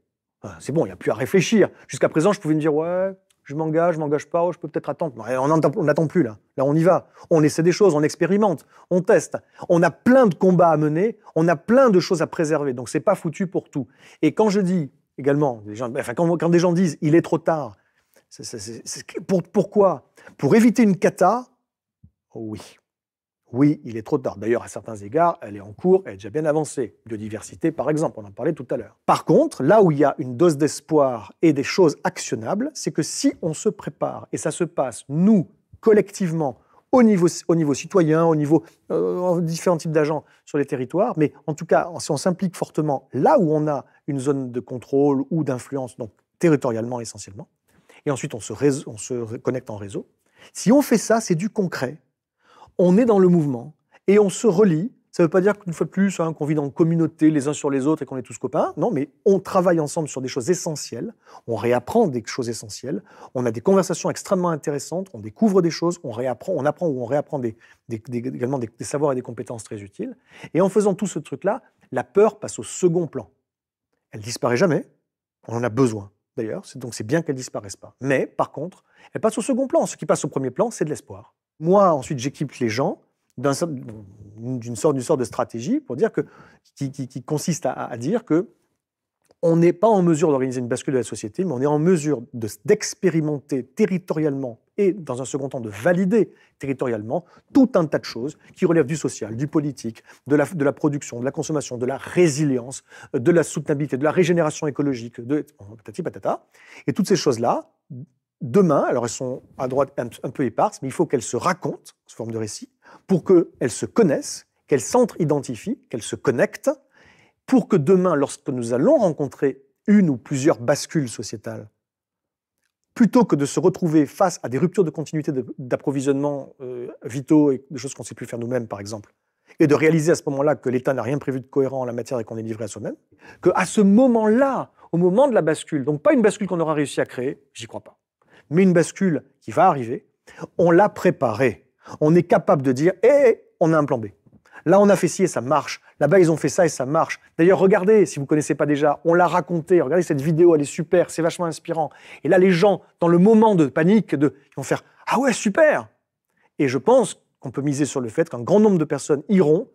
Ah, c'est bon, il n'y a plus à réfléchir. Jusqu'à présent, je pouvais me dire, ouais, je m'engage, je m'engage pas, oh, je peux peut-être attendre. On n'attend plus là. Là, on y va. On essaie des choses, on expérimente, on teste. On a plein de combats à mener, on a plein de choses à préserver. Donc, c'est pas foutu pour tout. Et quand je dis également, des gens, quand, des gens disent, il est trop tard, c'est pour, pourquoi Pour éviter une cata, oh oui. Oui, il est trop tard. D'ailleurs, à certains égards, elle est en cours, elle est déjà bien avancée. Biodiversité, par exemple, on en parlait tout à l'heure. Par contre, là où il y a une dose d'espoir et des choses actionnables, c'est que si on se prépare, et ça se passe, nous, collectivement, au niveau, citoyen, au niveau euh, différents types d'agents sur les territoires, mais en tout cas, si on s'implique fortement là où on a une zone de contrôle ou d'influence, donc territorialement essentiellement, et ensuite on se, on se connecte en réseau, si on fait ça, c'est du concret on est dans le mouvement et on se relie. Ça ne veut pas dire qu'une fois de plus hein, qu'on vit en communauté les uns sur les autres et qu'on est tous copains. Non, mais on travaille ensemble sur des choses essentielles, on réapprend des choses essentielles, on a des conversations extrêmement intéressantes, on découvre des choses, on réapprend, on apprend ou on réapprend également des, savoirs et des compétences très utiles. Et en faisant tout ce truc-là, la peur passe au second plan. Elle disparaît jamais, on en a besoin d'ailleurs, donc c'est bien qu'elle disparaisse pas. Mais par contre, elle passe au second plan. Ce qui passe au premier plan, c'est de l'espoir. Moi, ensuite, j'équipe les gens d'une sorte, de stratégie pour dire que, qui, consiste à, dire que on n'est pas en mesure d'organiser une bascule de la société, mais on est en mesure d'expérimenter territorialement et, dans un second temps, de valider territorialement tout un tas de choses qui relèvent du social, du politique, de la, production, de la consommation, de la résilience, de la soutenabilité, de la régénération écologique, de patati patata. Et toutes ces choses-là, demain, alors elles sont à droite un, peu éparses, mais il faut qu'elles se racontent sous forme de récit pour qu'elles se connaissent, qu'elles s'entre-identifient, qu'elles se connectent, pour que demain, lorsque nous allons rencontrer une ou plusieurs bascules sociétales, plutôt que de se retrouver face à des ruptures de continuité d'approvisionnement euh, vitaux et de choses qu'on ne sait plus faire nous-mêmes, par exemple, et de réaliser à ce moment-là que l'État n'a rien prévu de cohérent en la matière et qu'on est livré à soi-même, qu'à ce moment-là, au moment de la bascule, donc pas une bascule qu'on aura réussi à créer, j'y crois pas mais une bascule qui va arriver, on l'a préparée. On est capable de dire, hé, on a un plan B. Là, on a fait ci et ça marche. Là-bas, ils ont fait ça et ça marche. D'ailleurs, regardez, si vous ne connaissez pas déjà, on l'a raconté. Regardez cette vidéo, elle est super, c'est vachement inspirant. Et là, les gens, dans le moment de panique, de, vont faire Ah ouais, super Et je pense qu'on peut miser sur le fait qu'un grand nombre de personnes iront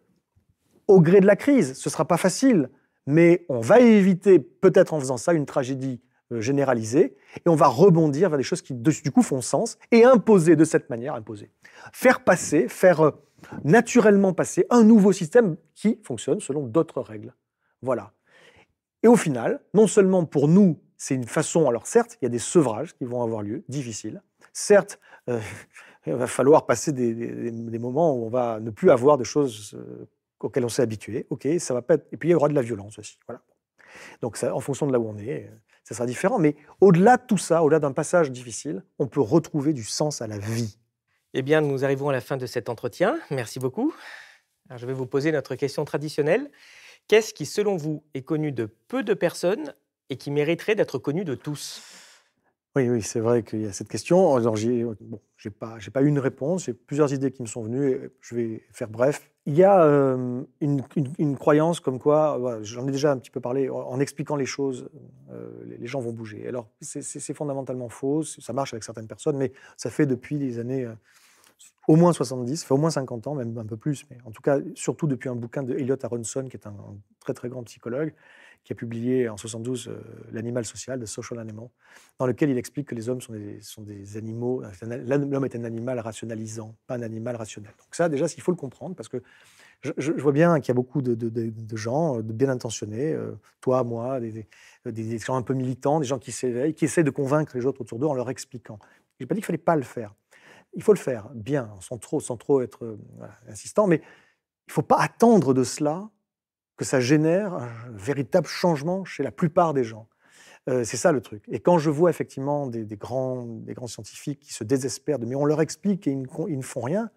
au gré de la crise. Ce ne sera pas facile, mais on va éviter, peut-être en faisant ça, une tragédie euh, généraliser et on va rebondir vers des choses qui, du coup, font sens, et imposer de cette manière, imposer, faire passer, faire euh, naturellement passer un nouveau système qui fonctionne selon d'autres règles. Voilà. Et au final, non seulement pour nous, c'est une façon, alors certes, il y a des sevrages qui vont avoir lieu, difficiles, certes, euh, il va falloir passer des, moments où on va ne plus avoir de choses auxquelles on s'est habitué, ok, ça va pas Et puis il y aura de la violence aussi, voilà. Donc en fonction de là où on est, ça sera différent. Mais au-delà de tout ça, au-delà d'un passage difficile, on peut retrouver du sens à la vie. Eh bien, nous arrivons à la fin de cet entretien. Merci beaucoup. Alors, je vais vous poser notre question traditionnelle. Qu'est-ce qui, selon vous, est connu de peu de personnes et qui mériterait d'être connu de tous oui, oui, c'est vrai qu'il y a cette question. Alors, j'ai, pas, j'ai pas une réponse. J'ai plusieurs idées qui me sont venues. je vais faire bref il y a euh, une, croyance comme quoi, j'en ai déjà un petit peu parlé, en expliquant les choses, euh, les, gens vont bouger. Alors, c'est fondamentalement faux, ça marche avec certaines personnes, mais ça fait depuis les années euh, au moins 70, ça fait au moins 50 ans, même un peu plus, mais en tout cas, surtout depuis un bouquin de Elliot Aronson, qui est un très très grand psychologue, qui a publié en 72 euh, L'animal social, The Social Animal, dans lequel il explique que les hommes sont des, sont des animaux. L'homme est un animal rationalisant, pas un animal rationnel. Donc, ça, déjà, il faut le comprendre parce que je, vois bien qu'il y a beaucoup de, de, de, gens euh, bien intentionnés, euh, toi, moi, des, gens un peu militants, des gens qui s'éveillent, qui essaient de convaincre les autres autour d'eux en leur expliquant. Je n'ai pas dit qu'il fallait pas le faire. Il faut le faire, bien, sans trop, sans trop être insistant, mais il ne faut pas attendre de cela que ça génère un véritable changement chez la plupart des gens. Euh, c'est ça le truc. Et quand je vois effectivement des, grands, des grands scientifiques qui se désespèrent, de, mais on leur explique et ils ne, font rien,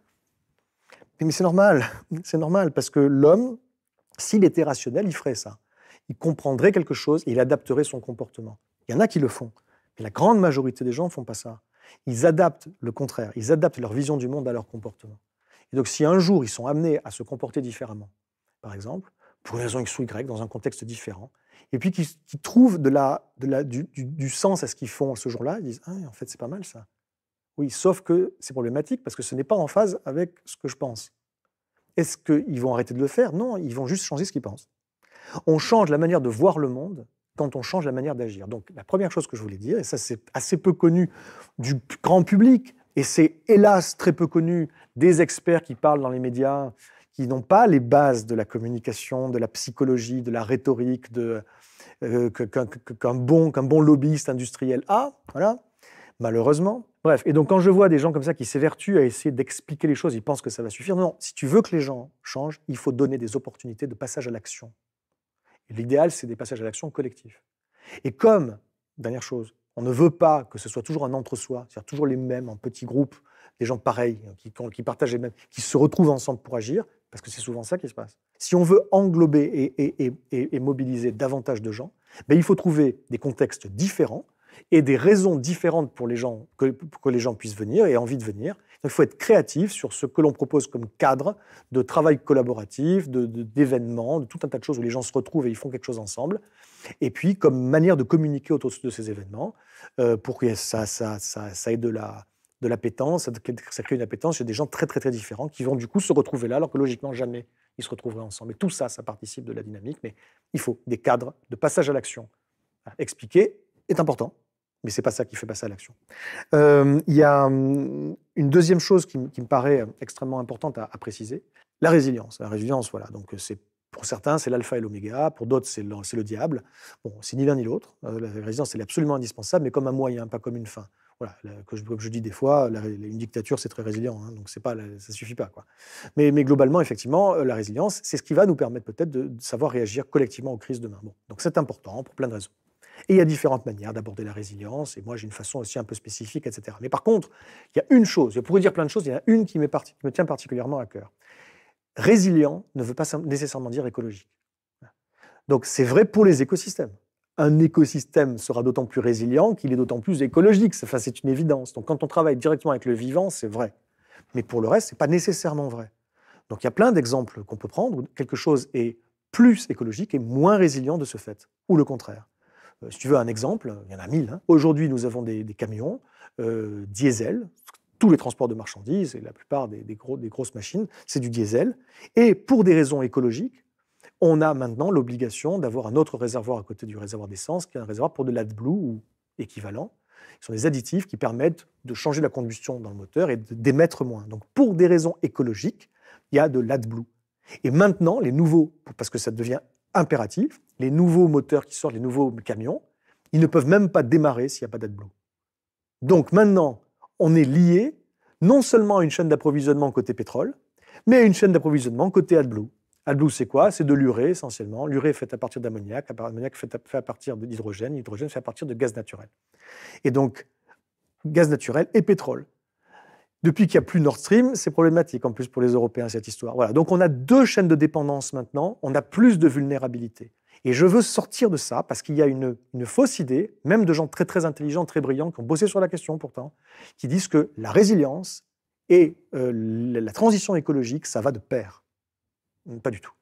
mais c'est normal, c'est normal, parce que l'homme, s'il était rationnel, il ferait ça. Il comprendrait quelque chose et il adapterait son comportement. Il y en a qui le font, mais la grande majorité des gens ne font pas ça. Ils adaptent le contraire, ils adaptent leur vision du monde à leur comportement. Et donc si un jour ils sont amenés à se comporter différemment, par exemple, pour une raison X ou Y, dans un contexte différent, et puis qui, trouvent du, sens à ce qu'ils font ce jour-là, ils disent ah, en fait, c'est pas mal ça. Oui, sauf que c'est problématique parce que ce n'est pas en phase avec ce que je pense. Est-ce qu'ils vont arrêter de le faire Non, ils vont juste changer ce qu'ils pensent. On change la manière de voir le monde quand on change la manière d'agir. Donc la première chose que je voulais dire, et ça c'est assez peu connu du grand public, et c'est hélas très peu connu des experts qui parlent dans les médias, qui n'ont pas les bases de la communication, de la psychologie, de la rhétorique, de, euh, qu'un, bon, bon lobbyiste industriel a, voilà, malheureusement. Bref, et donc quand je vois des gens comme ça qui s'évertuent à essayer d'expliquer les choses, ils pensent que ça va suffire. Non, si tu veux que les gens changent, il faut donner des opportunités de passage à l'action. l'idéal, c'est des passages à l'action collectifs. Et comme, dernière chose, on ne veut pas que ce soit toujours un entre-soi, c'est-à-dire toujours les mêmes en petits groupes, des gens pareils, hein, qui partagent les mêmes, qui se retrouvent ensemble pour agir, parce que c'est souvent ça qui se passe. Si on veut englober et, et, mobiliser davantage de gens, ben, il faut trouver des contextes différents et des raisons différentes pour les gens, que, que les gens puissent venir et aient envie de venir. Donc, il faut être créatif sur ce que l'on propose comme cadre de travail collaboratif, d'événements, de, de, tout un tas de choses où les gens se retrouvent et ils font quelque chose ensemble. Et puis, comme manière de communiquer autour de ces événements, euh, pour que ça, ça, ça, ça ait de la, de l'appétence, ça crée une appétence chez des gens très très très différents qui vont du coup se retrouver là alors que logiquement jamais ils se retrouveraient ensemble. Et tout ça, ça participe de la dynamique, mais il faut des cadres de passage à l'action. Expliquer est important, mais c'est pas ça qui fait passer à l'action. Euh, il y a hum, une deuxième chose qui, me paraît extrêmement importante à, préciser, la résilience. La résilience, voilà, donc euh, c'est pour certains, c'est l'alpha et l'oméga, pour d'autres, c'est le, le, diable. Bon, c'est ni l'un ni l'autre. Euh, la résilience, elle est absolument indispensable, mais comme un moyen, pas comme une fin voilà, que je, comme je dis des fois, une dictature, c'est très résilient, hein, donc c'est pas, ça suffit pas. Quoi. Mais, globalement, effectivement, euh, la résilience, c'est ce qui va nous permettre peut-être de, savoir réagir collectivement aux crises demain. Bon, donc c'est important pour plein de raisons. Et il y a différentes manières d'aborder la résilience, et moi j'ai une façon aussi un peu spécifique, etc. Mais par contre, il y a une chose, je pourrais dire plein de choses, il y en a une qui, qui me tient particulièrement à cœur. Résilient ne veut pas nécessairement dire écologique. Donc c'est vrai pour les écosystèmes un écosystème sera d'autant plus résilient qu'il est d'autant plus écologique. c'est une évidence. Donc, quand on travaille directement avec le vivant, c'est vrai. Mais pour le reste, ce n'est pas nécessairement vrai. Donc, il y a plein d'exemples qu'on peut prendre où quelque chose est plus écologique et moins résilient de ce fait, ou le contraire. Euh, si tu veux un exemple, il y en a mille. Hein. Aujourd'hui, nous avons des, camions euh, diesel, tous les transports de marchandises et la plupart des grosses machines, c'est du diesel. Et pour des raisons écologiques, on a maintenant l'obligation d'avoir un autre réservoir à côté du réservoir d'essence, qui est un réservoir pour de l'AdBlue ou équivalent. Ce sont des additifs qui permettent de changer la combustion dans le moteur et d'émettre moins. Donc, pour des raisons écologiques, il y a de l'AdBlue. Et maintenant, les nouveaux, parce que ça devient impératif, les nouveaux moteurs qui sortent, les nouveaux camions, ils ne peuvent même pas démarrer s'il n'y a pas d'AdBlue. Donc maintenant, on est lié non seulement à une chaîne d'approvisionnement côté pétrole, mais à une chaîne d'approvisionnement côté AdBlue. AdBlue, c'est quoi C'est de l'urée essentiellement. L'urée est faite à partir d'ammoniac, l'ammoniac fait, fait à partir d'hydrogène, l'hydrogène fait à partir de gaz naturel. Et donc, gaz naturel et pétrole. Depuis qu'il n'y a plus Nord Stream, c'est problématique en plus pour les Européens, cette histoire. Voilà. Donc on a deux chaînes de dépendance maintenant, on a plus de vulnérabilité. Et je veux sortir de ça parce qu'il y a une, fausse idée, même de gens très très intelligents, très brillants, qui ont bossé sur la question pourtant, qui disent que la résilience et euh, la transition écologique, ça va de pair. Mm, pas du tout.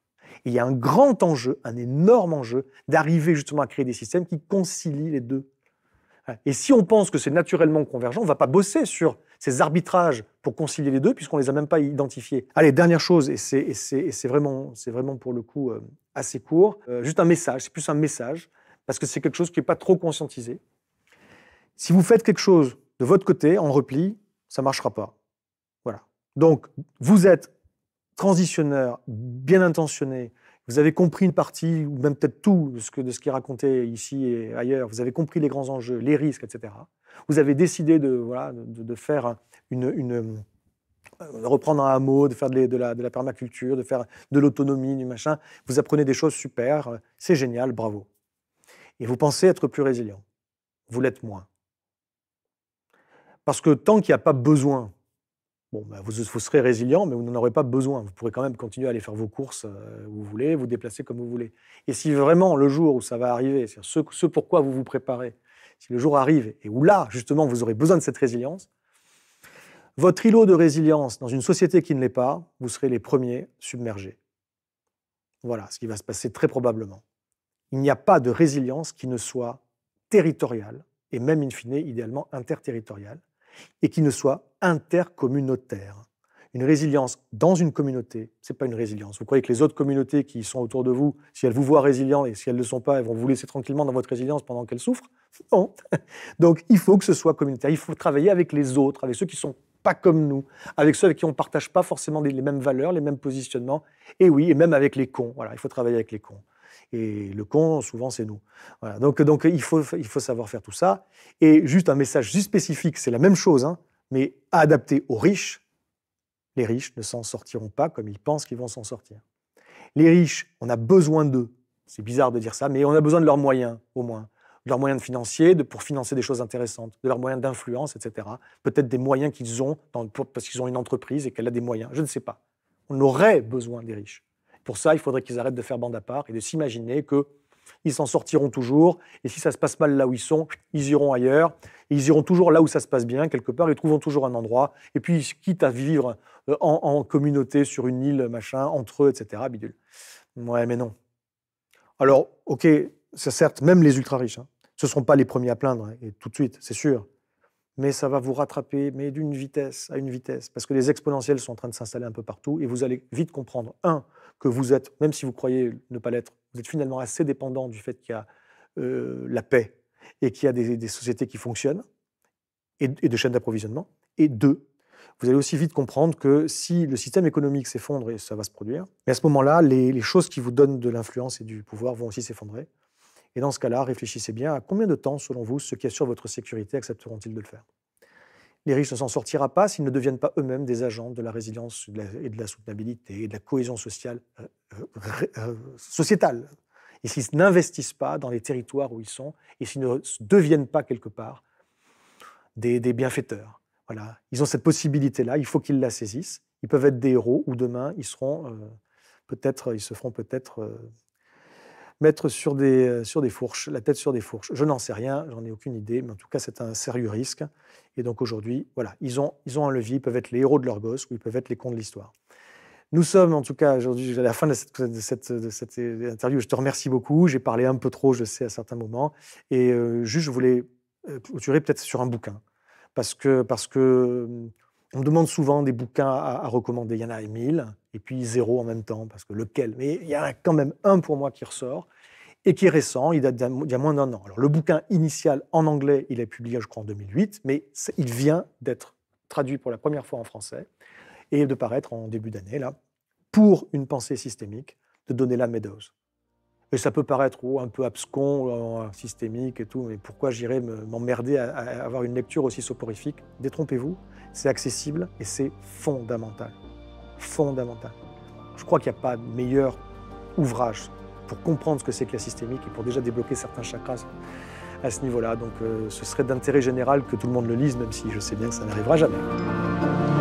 il y a un grand enjeu, un énorme enjeu, d'arriver justement à créer des systèmes qui concilient les deux. Et si on pense que c'est naturellement convergent, on ne va pas bosser sur ces arbitrages pour concilier les deux, puisqu'on ne les a même pas identifiés. Allez, dernière chose, et c'est vraiment, vraiment pour le coup euh, assez court, euh, juste un message, c'est plus un message, parce que c'est quelque chose qui n'est pas trop conscientisé. Si vous faites quelque chose de votre côté, en repli, ça ne marchera pas. Voilà. Donc, vous êtes transitionneur, bien intentionné, vous avez compris une partie, ou même peut-être tout de ce, que, de ce qui est raconté ici et ailleurs, vous avez compris les grands enjeux, les risques, etc. Vous avez décidé de, voilà, de, de faire une, une de euh, reprendre un hameau, de faire de, la, de la, permaculture, de faire de l'autonomie, du machin. Vous apprenez des choses super, c'est génial, bravo. Et vous pensez être plus résilient. Vous l'êtes moins. Parce que tant qu'il n'y a pas besoin bah, vous, serez résilient, mais vous n'en aurez pas besoin. Vous pourrez quand même continuer à aller faire vos courses euh, où vous voulez, vous déplacer comme vous voulez. Et si vraiment le jour où ça va arriver, cest ce, pour pourquoi vous vous préparez, si le jour arrive et où là, justement, vous aurez besoin de cette résilience, votre îlot de résilience dans une société qui ne l'est pas, vous serez les premiers submergés. Voilà ce qui va se passer très probablement. Il n'y a pas de résilience qui ne soit territoriale et même in fine idéalement interterritoriale et qui ne soit intercommunautaire. Une résilience dans une communauté, ce n'est pas une résilience. Vous croyez que les autres communautés qui sont autour de vous, si elles vous voient résilient et si elles ne le sont pas, elles vont vous laisser tranquillement dans votre résilience pendant qu'elles souffrent Non. Donc il faut que ce soit communautaire. Il faut travailler avec les autres, avec ceux qui ne sont pas comme nous, avec ceux avec qui on ne partage pas forcément les mêmes valeurs, les mêmes positionnements. Et oui, et même avec les cons. il faut travailler avec les cons. Et le con, souvent, c'est nous. Donc, il, faut, savoir faire tout ça. Et juste un message spécifique, c'est la même chose, hein, mais adapté aux riches, les riches ne s'en sortiront pas comme ils pensent qu'ils vont s'en sortir. Les riches, on a besoin d'eux. C'est bizarre de dire ça, mais on a besoin de leurs moyens, au moins. De leurs moyens financiers de, pour financer des choses intéressantes, de leurs moyens d'influence, etc. Peut-être des moyens qu'ils ont parce qu'ils ont une entreprise et qu'elle a des moyens. Je ne sais pas. On aurait besoin des riches. Pour ça, il faudrait qu'ils arrêtent de faire bande à part et de s'imaginer qu'ils s'en sortiront toujours. Et si ça se passe mal là où ils sont, ils iront ailleurs. ils iront toujours là où ça se passe bien, quelque part. Ils trouveront toujours un endroit. Et puis, ils quitte à vivre euh, en, communauté sur une île, machin, entre eux, etc. Bidule. Ouais, mais non. Alors, ok, c'est certes, même les ultra riches, hein, ce ne seront pas les premiers à plaindre, hein, et tout de suite, c'est sûr mais ça va vous rattraper, mais d'une vitesse à une vitesse, parce que les exponentiels sont en train de s'installer un peu partout, et vous allez vite comprendre, un, que vous êtes, même si vous croyez ne pas l'être, vous êtes finalement assez dépendant du fait qu'il y a euh, la paix et qu'il y a des, sociétés qui fonctionnent, et, de chaînes d'approvisionnement, et deux, vous allez aussi vite comprendre que si le système économique s'effondre, et ça va se produire, mais à ce moment-là, les choses qui vous donnent de l'influence et du pouvoir vont aussi s'effondrer. Et dans ce cas-là, réfléchissez bien à combien de temps, selon vous, ceux qui assurent votre sécurité accepteront-ils de le faire Les riches ne s'en sortiront pas s'ils ne deviennent pas eux-mêmes des agents de la résilience et de la soutenabilité et de la cohésion sociale, euh, euh, euh, sociétale. Et s'ils n'investissent pas dans les territoires où ils sont et s'ils ne deviennent pas quelque part des, bienfaiteurs. Voilà. Ils ont cette possibilité-là, il faut qu'ils la saisissent. Ils peuvent être des héros ou demain, ils seront peut-être, ils se feront peut-être mettre sur des, euh, sur des fourches, la tête sur des fourches. Je n'en sais rien, j'en ai aucune idée, mais en tout cas, c'est un sérieux risque. Et donc aujourd'hui, voilà, ils ont, ils ont un levier, ils peuvent être les héros de leur gosse ou ils peuvent être les cons de l'histoire. Nous sommes, en tout cas, aujourd'hui, à la fin de cette, interview, je te remercie beaucoup. J'ai parlé un peu trop, je sais, à certains moments. Et euh, juste, je voulais euh, clôturer peut-être sur un bouquin. Parce que, parce que hum, on me demande souvent des bouquins à, recommander. Il y en a 1000 et puis zéro en même temps, parce que lequel Mais il y en a quand même un pour moi qui ressort et qui est récent, il date d'il y a moins d'un an. Alors, le bouquin initial en anglais, il est publié, je crois, en 2008, mais il vient d'être traduit pour la première fois en français et de paraître en début d'année, là, pour une pensée systémique de Donella Meadows. Et ça peut paraître un peu abscon, euh, systémique et tout, mais pourquoi j'irais m'emmerder à, avoir une lecture aussi soporifique Détrompez-vous, c'est accessible et c'est fondamental. Fondamental. Je crois qu'il n'y a pas de meilleur ouvrage pour comprendre ce que c'est que la systémique et pour déjà débloquer certains chakras à ce niveau-là. Donc euh, ce serait d'intérêt général que tout le monde le lise, même si je sais bien que ça n'arrivera jamais.